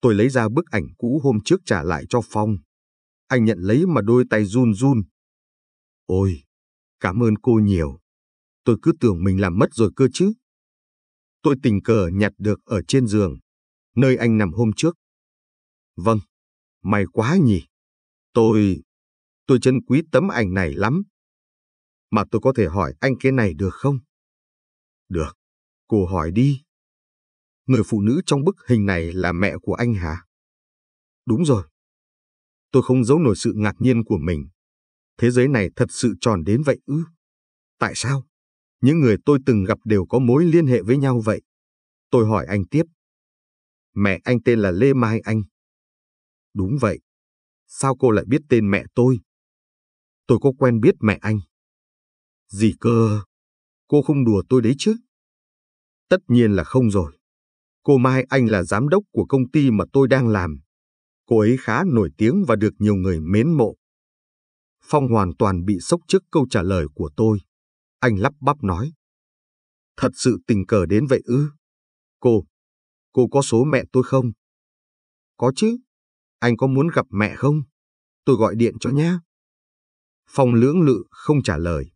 Tôi lấy ra bức ảnh cũ hôm trước trả lại cho Phong. Anh nhận lấy mà đôi tay run run. Ôi, cảm ơn cô nhiều. Tôi cứ tưởng mình làm mất rồi cơ chứ. Tôi tình cờ nhặt được ở trên giường, nơi anh nằm hôm trước. Vâng, may quá nhỉ. Tôi... tôi chân quý tấm ảnh này lắm. Mà tôi có thể hỏi anh cái này được không? Được, cô hỏi đi. Người phụ nữ trong bức hình này là mẹ của anh hả? Đúng rồi. Tôi không giấu nổi sự ngạc nhiên của mình. Thế giới này thật sự tròn đến vậy ư? Tại sao? Những người tôi từng gặp đều có mối liên hệ với nhau vậy. Tôi hỏi anh tiếp. Mẹ anh tên là Lê Mai Anh. Đúng vậy. Sao cô lại biết tên mẹ tôi? Tôi có quen biết mẹ anh. Gì cơ? Cô không đùa tôi đấy chứ? Tất nhiên là không rồi. Cô Mai Anh là giám đốc của công ty mà tôi đang làm. Cô ấy khá nổi tiếng và được nhiều người mến mộ. Phong hoàn toàn bị sốc trước câu trả lời của tôi. Anh lắp bắp nói. Thật sự tình cờ đến vậy ư? Cô, cô có số mẹ tôi không? Có chứ. Anh có muốn gặp mẹ không? Tôi gọi điện cho nhé. Phong lưỡng lự không trả lời.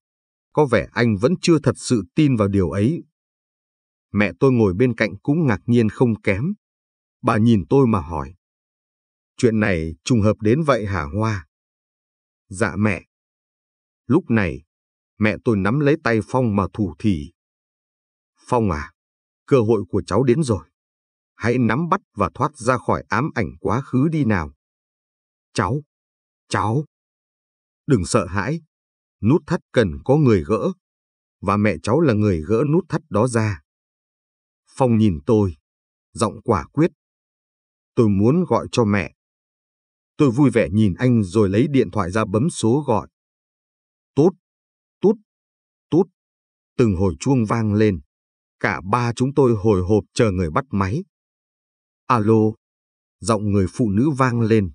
Có vẻ anh vẫn chưa thật sự tin vào điều ấy. Mẹ tôi ngồi bên cạnh cũng ngạc nhiên không kém. Bà nhìn tôi mà hỏi. Chuyện này trùng hợp đến vậy hả Hoa? Dạ mẹ. Lúc này, mẹ tôi nắm lấy tay Phong mà thủ thỉ. Phong à, cơ hội của cháu đến rồi. Hãy nắm bắt và thoát ra khỏi ám ảnh quá khứ đi nào. Cháu, cháu. Đừng sợ hãi, nút thắt cần có người gỡ, và mẹ cháu là người gỡ nút thắt đó ra. Phong nhìn tôi, giọng quả quyết. Tôi muốn gọi cho mẹ. Tôi vui vẻ nhìn anh rồi lấy điện thoại ra bấm số gọi. từng hồi chuông vang lên. Cả ba chúng tôi hồi hộp chờ người bắt máy. Alo, giọng người phụ nữ vang lên.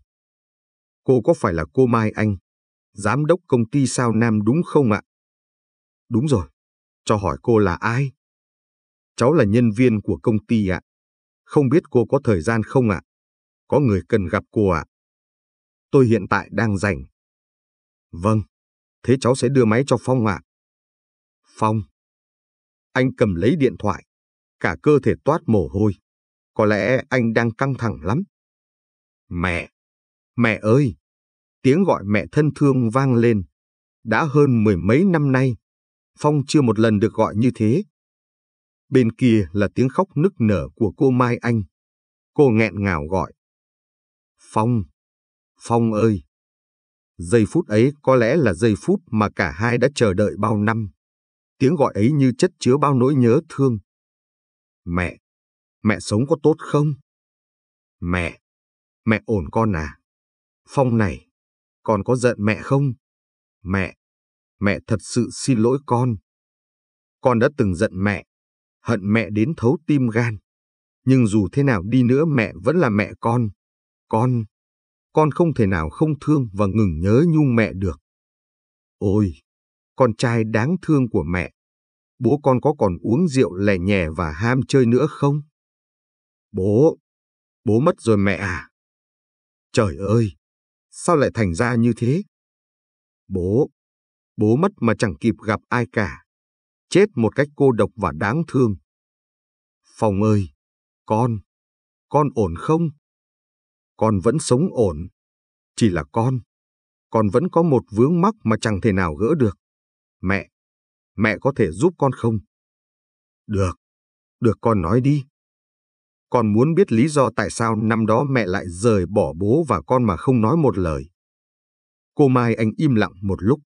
Cô có phải là cô Mai Anh, giám đốc công ty Sao Nam đúng không ạ? Đúng rồi, cho hỏi cô là ai? Cháu là nhân viên của công ty ạ. Không biết cô có thời gian không ạ? Có người cần gặp cô ạ. Tôi hiện tại đang rảnh. Vâng, thế cháu sẽ đưa máy cho Phong ạ. Phong, anh cầm lấy điện thoại. Cả cơ thể toát mồ hôi. Có lẽ anh đang căng thẳng lắm. Mẹ! Mẹ ơi! Tiếng gọi mẹ thân thương vang lên. Đã hơn mười mấy năm nay, Phong chưa một lần được gọi như thế. Bên kia là tiếng khóc nức nở của cô Mai Anh. Cô nghẹn ngào gọi. Phong! Phong ơi! Giây phút ấy có lẽ là giây phút mà cả hai đã chờ đợi bao năm. Tiếng gọi ấy như chất chứa bao nỗi nhớ thương. Mẹ, mẹ sống có tốt không? Mẹ, mẹ ổn con à? Phong này, con có giận mẹ không? Mẹ, mẹ thật sự xin lỗi con. Con đã từng giận mẹ, hận mẹ đến thấu tim gan. Nhưng dù thế nào đi nữa mẹ vẫn là mẹ con. Con, con không thể nào không thương và ngừng nhớ nhung mẹ được. Ôi, con trai đáng thương của mẹ, bố con có còn uống rượu lè nhè và ham chơi nữa không? Bố, bố mất rồi mẹ à? Trời ơi, sao lại thành ra như thế? Bố, bố mất mà chẳng kịp gặp ai cả. Chết một cách cô độc và đáng thương. Phòng ơi, con, con ổn không? Con vẫn sống ổn. Chỉ là con, con vẫn có một vướng mắc mà chẳng thể nào gỡ được. Mẹ, mẹ có thể giúp con không? Được, được con nói đi. Con muốn biết lý do tại sao năm đó mẹ lại rời bỏ bố và con mà không nói một lời. Cô Mai Anh im lặng một lúc,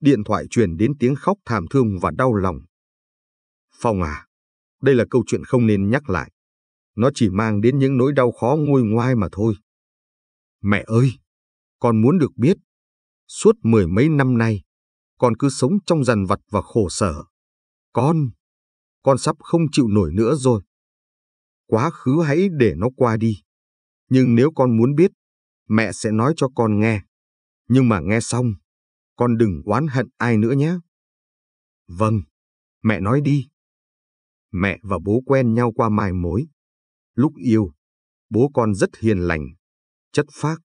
điện thoại truyền đến tiếng khóc thảm thương và đau lòng. Phong à, đây là câu chuyện không nên nhắc lại. Nó chỉ mang đến những nỗi đau khó nguôi ngoai mà thôi. Mẹ ơi, con muốn được biết, suốt mười mấy năm nay, con cứ sống trong dằn vặt và khổ sở. Con, con sắp không chịu nổi nữa rồi. Quá khứ hãy để nó qua đi. Nhưng nếu con muốn biết, mẹ sẽ nói cho con nghe. Nhưng mà nghe xong, con đừng oán hận ai nữa nhé. Vâng, mẹ nói đi. Mẹ và bố quen nhau qua mai mối. Lúc yêu, bố con rất hiền lành, chất phác,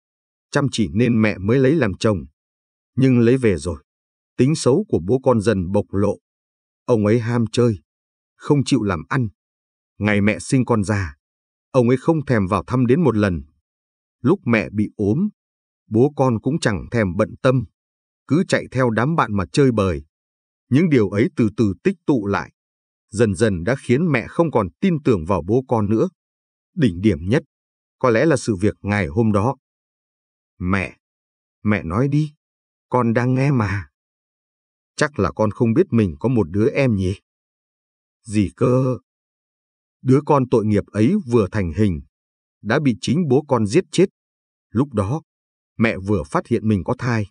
chăm chỉ nên mẹ mới lấy làm chồng. Nhưng lấy về rồi, Tính xấu của bố con dần bộc lộ. Ông ấy ham chơi, không chịu làm ăn. Ngày mẹ sinh con già, ông ấy không thèm vào thăm đến một lần. Lúc mẹ bị ốm, bố con cũng chẳng thèm bận tâm, cứ chạy theo đám bạn mà chơi bời. Những điều ấy từ từ tích tụ lại, dần dần đã khiến mẹ không còn tin tưởng vào bố con nữa. Đỉnh điểm nhất, có lẽ là sự việc ngày hôm đó. Mẹ, mẹ nói đi, con đang nghe mà. Chắc là con không biết mình có một đứa em nhỉ? Gì cơ? Đứa con tội nghiệp ấy vừa thành hình, đã bị chính bố con giết chết. Lúc đó, mẹ vừa phát hiện mình có thai,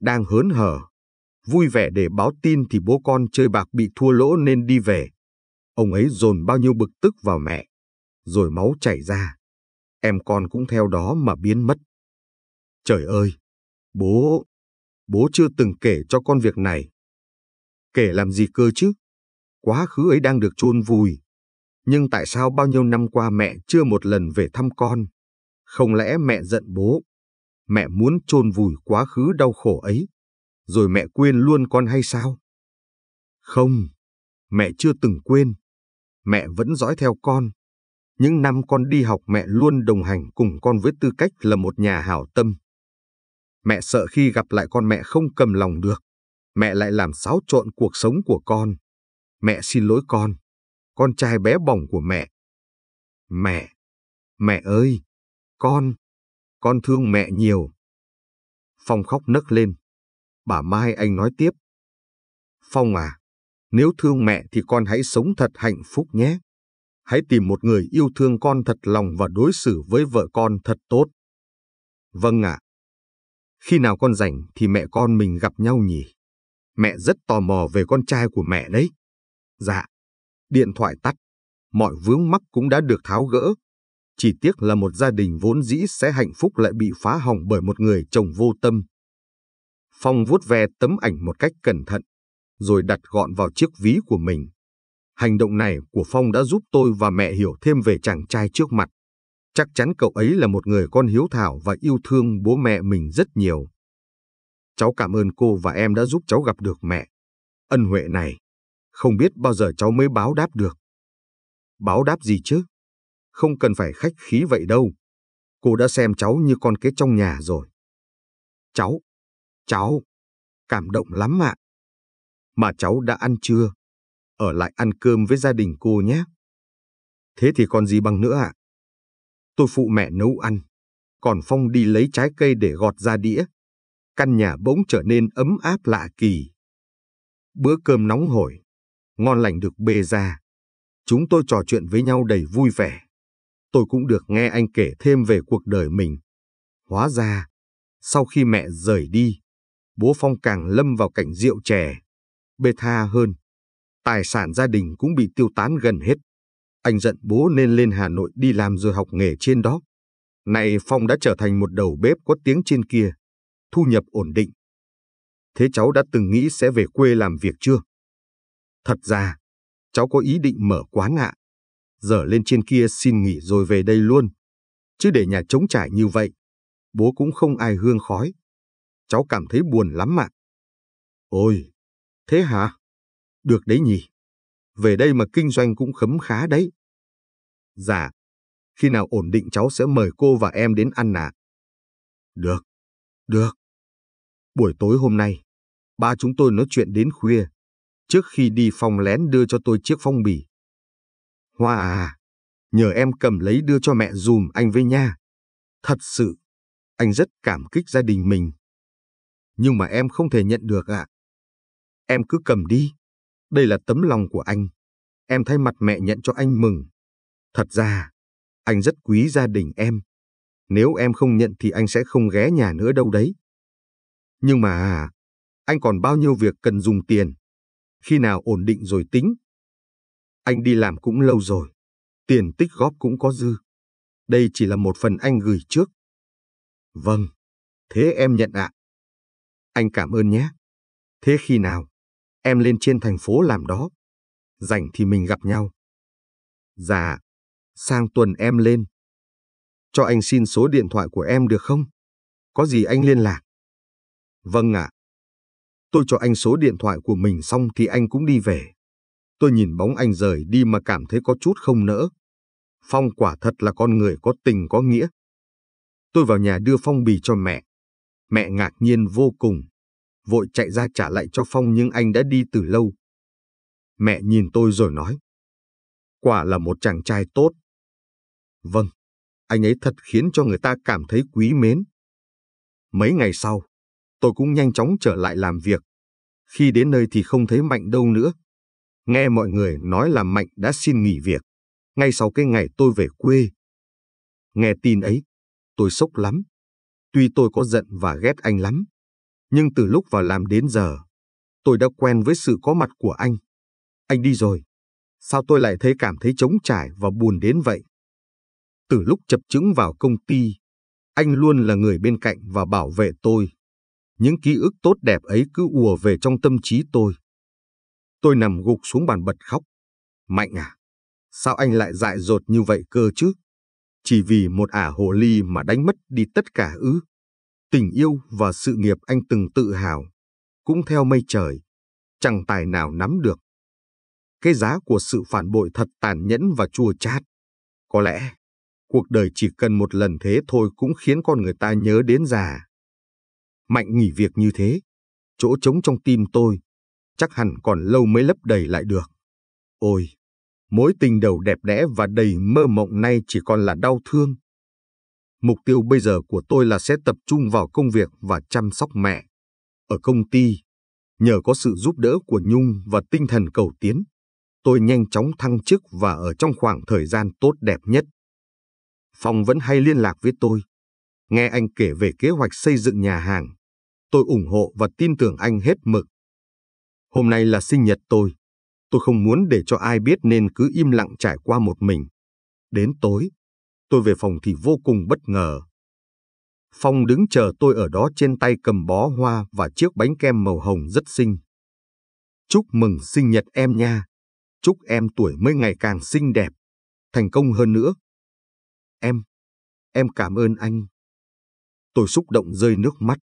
đang hớn hở, vui vẻ để báo tin thì bố con chơi bạc bị thua lỗ nên đi về. Ông ấy dồn bao nhiêu bực tức vào mẹ, rồi máu chảy ra. Em con cũng theo đó mà biến mất. Trời ơi! Bố! Bố chưa từng kể cho con việc này. Kể làm gì cơ chứ? Quá khứ ấy đang được chôn vùi. Nhưng tại sao bao nhiêu năm qua mẹ chưa một lần về thăm con? Không lẽ mẹ giận bố? Mẹ muốn chôn vùi quá khứ đau khổ ấy, rồi mẹ quên luôn con hay sao? Không, mẹ chưa từng quên. Mẹ vẫn dõi theo con. Những năm con đi học mẹ luôn đồng hành cùng con với tư cách là một nhà hảo tâm. Mẹ sợ khi gặp lại con mẹ không cầm lòng được mẹ lại làm xáo trộn cuộc sống của con. Mẹ xin lỗi con, con trai bé bỏng của mẹ. Mẹ, mẹ ơi, con, con thương mẹ nhiều. Phong khóc nấc lên. Bà Mai anh nói tiếp. Phong à, nếu thương mẹ thì con hãy sống thật hạnh phúc nhé. Hãy tìm một người yêu thương con thật lòng và đối xử với vợ con thật tốt. Vâng ạ. À. Khi nào con rảnh thì mẹ con mình gặp nhau nhỉ? Mẹ rất tò mò về con trai của mẹ đấy. Dạ. Điện thoại tắt. Mọi vướng mắc cũng đã được tháo gỡ. Chỉ tiếc là một gia đình vốn dĩ sẽ hạnh phúc lại bị phá hỏng bởi một người chồng vô tâm. Phong vuốt ve tấm ảnh một cách cẩn thận, rồi đặt gọn vào chiếc ví của mình. Hành động này của Phong đã giúp tôi và mẹ hiểu thêm về chàng trai trước mặt. Chắc chắn cậu ấy là một người con hiếu thảo và yêu thương bố mẹ mình rất nhiều. Cháu cảm ơn cô và em đã giúp cháu gặp được mẹ. Ân huệ này, không biết bao giờ cháu mới báo đáp được. Báo đáp gì chứ? Không cần phải khách khí vậy đâu. Cô đã xem cháu như con kế trong nhà rồi. Cháu, cháu, cảm động lắm ạ. À. Mà cháu đã ăn chưa? Ở lại ăn cơm với gia đình cô nhé. Thế thì còn gì bằng nữa ạ? À? Tôi phụ mẹ nấu ăn, còn Phong đi lấy trái cây để gọt ra đĩa căn nhà bỗng trở nên ấm áp lạ kỳ. Bữa cơm nóng hổi, ngon lành được bê ra. Chúng tôi trò chuyện với nhau đầy vui vẻ. Tôi cũng được nghe anh kể thêm về cuộc đời mình. Hóa ra, sau khi mẹ rời đi, bố Phong càng lâm vào cảnh rượu chè, bê tha hơn. Tài sản gia đình cũng bị tiêu tán gần hết. Anh giận bố nên lên Hà Nội đi làm rồi học nghề trên đó. Này Phong đã trở thành một đầu bếp có tiếng trên kia thu nhập ổn định. Thế cháu đã từng nghĩ sẽ về quê làm việc chưa? Thật ra, cháu có ý định mở quán ạ. Giờ lên trên kia xin nghỉ rồi về đây luôn. Chứ để nhà trống trải như vậy, bố cũng không ai hương khói. Cháu cảm thấy buồn lắm ạ. Ôi, thế hả? Được đấy nhỉ. Về đây mà kinh doanh cũng khấm khá đấy. Dạ, khi nào ổn định cháu sẽ mời cô và em đến ăn ạ. Được, được. Buổi tối hôm nay, ba chúng tôi nói chuyện đến khuya, trước khi đi phòng lén đưa cho tôi chiếc phong bì. Hoa à, nhờ em cầm lấy đưa cho mẹ dùm anh với nha. Thật sự, anh rất cảm kích gia đình mình. Nhưng mà em không thể nhận được ạ. À. Em cứ cầm đi, đây là tấm lòng của anh. Em thay mặt mẹ nhận cho anh mừng. Thật ra, anh rất quý gia đình em. Nếu em không nhận thì anh sẽ không ghé nhà nữa đâu đấy. Nhưng mà, anh còn bao nhiêu việc cần dùng tiền? Khi nào ổn định rồi tính? Anh đi làm cũng lâu rồi, tiền tích góp cũng có dư. Đây chỉ là một phần anh gửi trước. Vâng, thế em nhận ạ. Anh cảm ơn nhé. Thế khi nào? Em lên trên thành phố làm đó. Rảnh thì mình gặp nhau. Dạ, sang tuần em lên. Cho anh xin số điện thoại của em được không? Có gì anh liên lạc. Vâng ạ. Tôi cho anh số điện thoại của mình xong thì anh cũng đi về. Tôi nhìn bóng anh rời đi mà cảm thấy có chút không nỡ. Phong quả thật là con người có tình có nghĩa. Tôi vào nhà đưa Phong bì cho mẹ. Mẹ ngạc nhiên vô cùng. Vội chạy ra trả lại cho Phong nhưng anh đã đi từ lâu. Mẹ nhìn tôi rồi nói. Quả là một chàng trai tốt. Vâng, anh ấy thật khiến cho người ta cảm thấy quý mến. Mấy ngày sau, tôi cũng nhanh chóng trở lại làm việc. Khi đến nơi thì không thấy Mạnh đâu nữa. Nghe mọi người nói là Mạnh đã xin nghỉ việc. Ngay sau cái ngày tôi về quê. Nghe tin ấy, tôi sốc lắm. Tuy tôi có giận và ghét anh lắm, nhưng từ lúc vào làm đến giờ, tôi đã quen với sự có mặt của anh. Anh đi rồi, sao tôi lại thấy cảm thấy trống trải và buồn đến vậy? Từ lúc chập chứng vào công ty, anh luôn là người bên cạnh và bảo vệ tôi. Những ký ức tốt đẹp ấy cứ ùa về trong tâm trí tôi. Tôi nằm gục xuống bàn bật khóc. Mạnh à, sao anh lại dại dột như vậy cơ chứ? Chỉ vì một ả hồ ly mà đánh mất đi tất cả ư. Tình yêu và sự nghiệp anh từng tự hào, cũng theo mây trời, chẳng tài nào nắm được. Cái giá của sự phản bội thật tàn nhẫn và chua chát. Có lẽ, cuộc đời chỉ cần một lần thế thôi cũng khiến con người ta nhớ đến già. Mạnh nghỉ việc như thế, chỗ trống trong tim tôi, chắc hẳn còn lâu mới lấp đầy lại được. Ôi, mối tình đầu đẹp đẽ và đầy mơ mộng nay chỉ còn là đau thương. Mục tiêu bây giờ của tôi là sẽ tập trung vào công việc và chăm sóc mẹ. Ở công ty, nhờ có sự giúp đỡ của Nhung và tinh thần cầu tiến, tôi nhanh chóng thăng chức và ở trong khoảng thời gian tốt đẹp nhất. Phong vẫn hay liên lạc với tôi, Nghe anh kể về kế hoạch xây dựng nhà hàng, tôi ủng hộ và tin tưởng anh hết mực. Hôm nay là sinh nhật tôi. Tôi không muốn để cho ai biết nên cứ im lặng trải qua một mình. Đến tối, tôi về phòng thì vô cùng bất ngờ. Phong đứng chờ tôi ở đó trên tay cầm bó hoa và chiếc bánh kem màu hồng rất xinh. Chúc mừng sinh nhật em nha. Chúc em tuổi mới ngày càng xinh đẹp, thành công hơn nữa. Em, em cảm ơn anh. Tôi xúc động rơi nước mắt,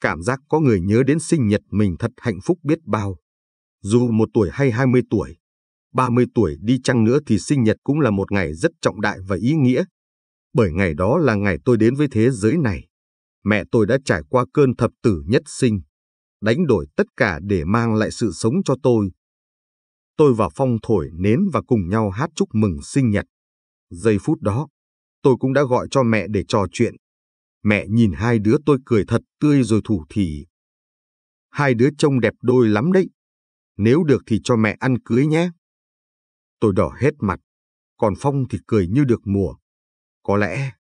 cảm giác có người nhớ đến sinh nhật mình thật hạnh phúc biết bao. Dù một tuổi hay hai mươi tuổi, ba mươi tuổi đi chăng nữa thì sinh nhật cũng là một ngày rất trọng đại và ý nghĩa. Bởi ngày đó là ngày tôi đến với thế giới này. Mẹ tôi đã trải qua cơn thập tử nhất sinh, đánh đổi tất cả để mang lại sự sống cho tôi. Tôi và phong thổi nến và cùng nhau hát chúc mừng sinh nhật. Giây phút đó, tôi cũng đã gọi cho mẹ để trò chuyện. Mẹ nhìn hai đứa tôi cười thật tươi rồi thủ thỉ. Hai đứa trông đẹp đôi lắm đấy. Nếu được thì cho mẹ ăn cưới nhé. Tôi đỏ hết mặt, còn Phong thì cười như được mùa. Có lẽ,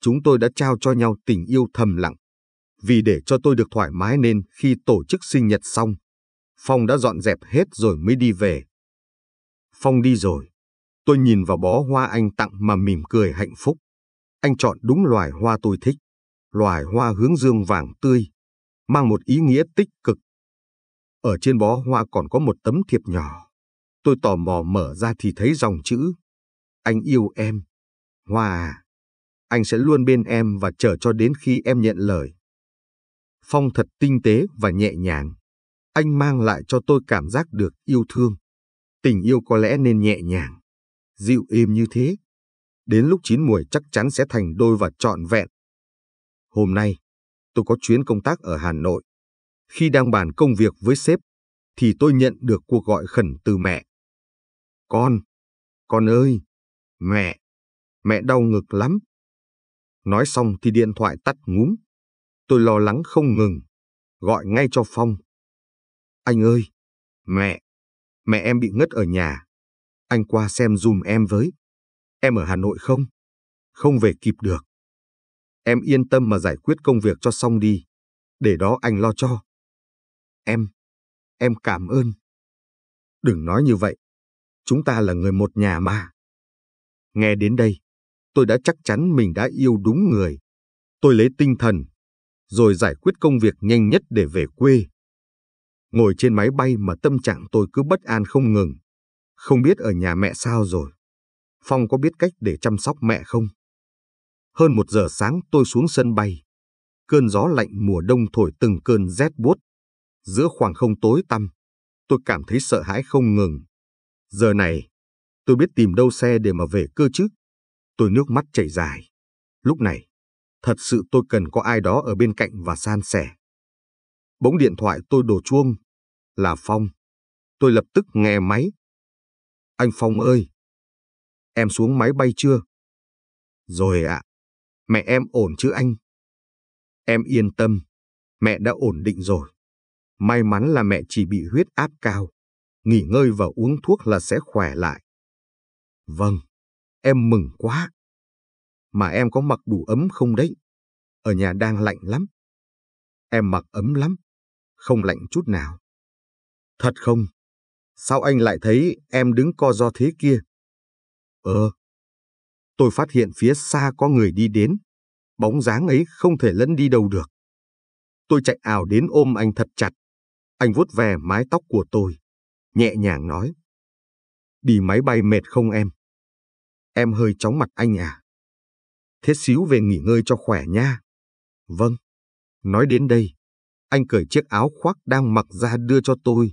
chúng tôi đã trao cho nhau tình yêu thầm lặng. Vì để cho tôi được thoải mái nên khi tổ chức sinh nhật xong, Phong đã dọn dẹp hết rồi mới đi về. Phong đi rồi, tôi nhìn vào bó hoa anh tặng mà mỉm cười hạnh phúc. Anh chọn đúng loài hoa tôi thích loài hoa hướng dương vàng tươi, mang một ý nghĩa tích cực. Ở trên bó hoa còn có một tấm thiệp nhỏ. Tôi tò mò mở ra thì thấy dòng chữ. Anh yêu em. Hoa à. Anh sẽ luôn bên em và chờ cho đến khi em nhận lời. Phong thật tinh tế và nhẹ nhàng. Anh mang lại cho tôi cảm giác được yêu thương. Tình yêu có lẽ nên nhẹ nhàng, dịu êm như thế. Đến lúc chín mùi chắc chắn sẽ thành đôi và trọn vẹn. Hôm nay, tôi có chuyến công tác ở Hà Nội. Khi đang bàn công việc với sếp, thì tôi nhận được cuộc gọi khẩn từ mẹ. Con, con ơi, mẹ, mẹ đau ngực lắm. Nói xong thì điện thoại tắt ngúm. Tôi lo lắng không ngừng, gọi ngay cho Phong. Anh ơi, mẹ, mẹ em bị ngất ở nhà. Anh qua xem dùm em với. Em ở Hà Nội không? Không về kịp được. Em yên tâm mà giải quyết công việc cho xong đi. Để đó anh lo cho. Em, em cảm ơn. Đừng nói như vậy. Chúng ta là người một nhà mà. Nghe đến đây, tôi đã chắc chắn mình đã yêu đúng người. Tôi lấy tinh thần, rồi giải quyết công việc nhanh nhất để về quê. Ngồi trên máy bay mà tâm trạng tôi cứ bất an không ngừng. Không biết ở nhà mẹ sao rồi. Phong có biết cách để chăm sóc mẹ không? Hơn một giờ sáng tôi xuống sân bay. Cơn gió lạnh mùa đông thổi từng cơn rét buốt. Giữa khoảng không tối tăm, tôi cảm thấy sợ hãi không ngừng. Giờ này, tôi biết tìm đâu xe để mà về cơ chứ. Tôi nước mắt chảy dài. Lúc này, thật sự tôi cần có ai đó ở bên cạnh và san sẻ. Bỗng điện thoại tôi đổ chuông. Là Phong. Tôi lập tức nghe máy. Anh Phong ơi! Em xuống máy bay chưa? Rồi ạ. À, Mẹ em ổn chứ anh? Em yên tâm, mẹ đã ổn định rồi. May mắn là mẹ chỉ bị huyết áp cao. Nghỉ ngơi và uống thuốc là sẽ khỏe lại. Vâng, em mừng quá. Mà em có mặc đủ ấm không đấy? Ở nhà đang lạnh lắm. Em mặc ấm lắm, không lạnh chút nào. Thật không? Sao anh lại thấy em đứng co do thế kia? Ờ, tôi phát hiện phía xa có người đi đến. Bóng dáng ấy không thể lẫn đi đâu được. Tôi chạy ảo đến ôm anh thật chặt. Anh vuốt về mái tóc của tôi, nhẹ nhàng nói. Đi máy bay mệt không em? Em hơi chóng mặt anh à? Thế xíu về nghỉ ngơi cho khỏe nha. Vâng. Nói đến đây, anh cởi chiếc áo khoác đang mặc ra đưa cho tôi.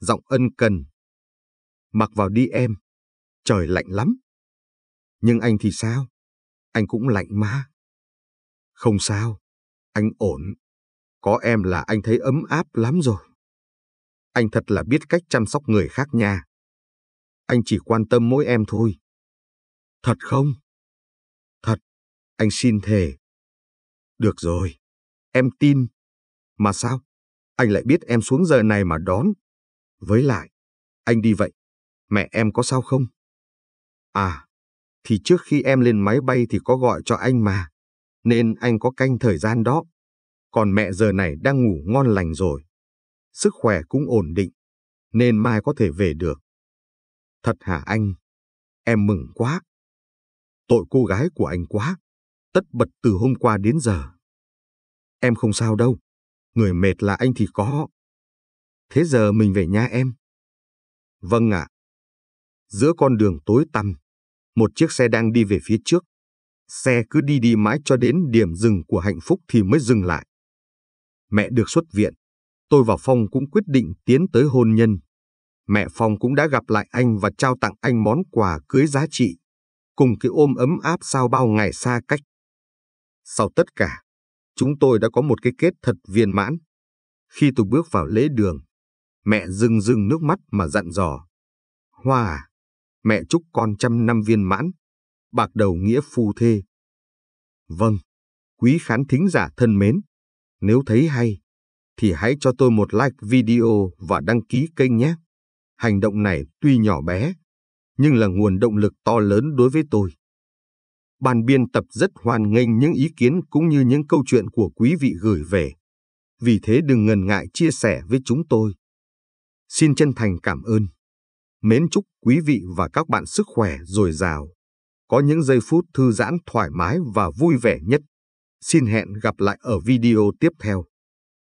Giọng ân cần. Mặc vào đi em. Trời lạnh lắm. Nhưng anh thì sao? Anh cũng lạnh má. Không sao, anh ổn. Có em là anh thấy ấm áp lắm rồi. Anh thật là biết cách chăm sóc người khác nha. Anh chỉ quan tâm mỗi em thôi. Thật không? Thật, anh xin thề. Được rồi, em tin. Mà sao? Anh lại biết em xuống giờ này mà đón. Với lại, anh đi vậy, mẹ em có sao không? À, thì trước khi em lên máy bay thì có gọi cho anh mà, nên anh có canh thời gian đó. Còn mẹ giờ này đang ngủ ngon lành rồi. Sức khỏe cũng ổn định, nên mai có thể về được. Thật hả anh? Em mừng quá. Tội cô gái của anh quá, tất bật từ hôm qua đến giờ. Em không sao đâu, người mệt là anh thì có. Thế giờ mình về nhà em. Vâng ạ. À. Giữa con đường tối tăm, một chiếc xe đang đi về phía trước. Xe cứ đi đi mãi cho đến điểm dừng của hạnh phúc thì mới dừng lại. Mẹ được xuất viện, tôi và Phong cũng quyết định tiến tới hôn nhân. Mẹ Phong cũng đã gặp lại anh và trao tặng anh món quà cưới giá trị, cùng cái ôm ấm áp sau bao ngày xa cách. Sau tất cả, chúng tôi đã có một cái kết thật viên mãn. Khi tôi bước vào lễ đường, mẹ rưng rưng nước mắt mà dặn dò. Hoa à, mẹ chúc con trăm năm viên mãn, bạc đầu nghĩa phu thê. Vâng, quý khán thính giả thân mến, nếu thấy hay, thì hãy cho tôi một like video và đăng ký kênh nhé. Hành động này tuy nhỏ bé, nhưng là nguồn động lực to lớn đối với tôi. bàn biên tập rất hoan nghênh những ý kiến cũng như những câu chuyện của quý vị gửi về. Vì thế đừng ngần ngại chia sẻ với chúng tôi. Xin chân thành cảm ơn mến chúc quý vị và các bạn sức khỏe dồi dào, có những giây phút thư giãn thoải mái và vui vẻ nhất. Xin hẹn gặp lại ở video tiếp theo.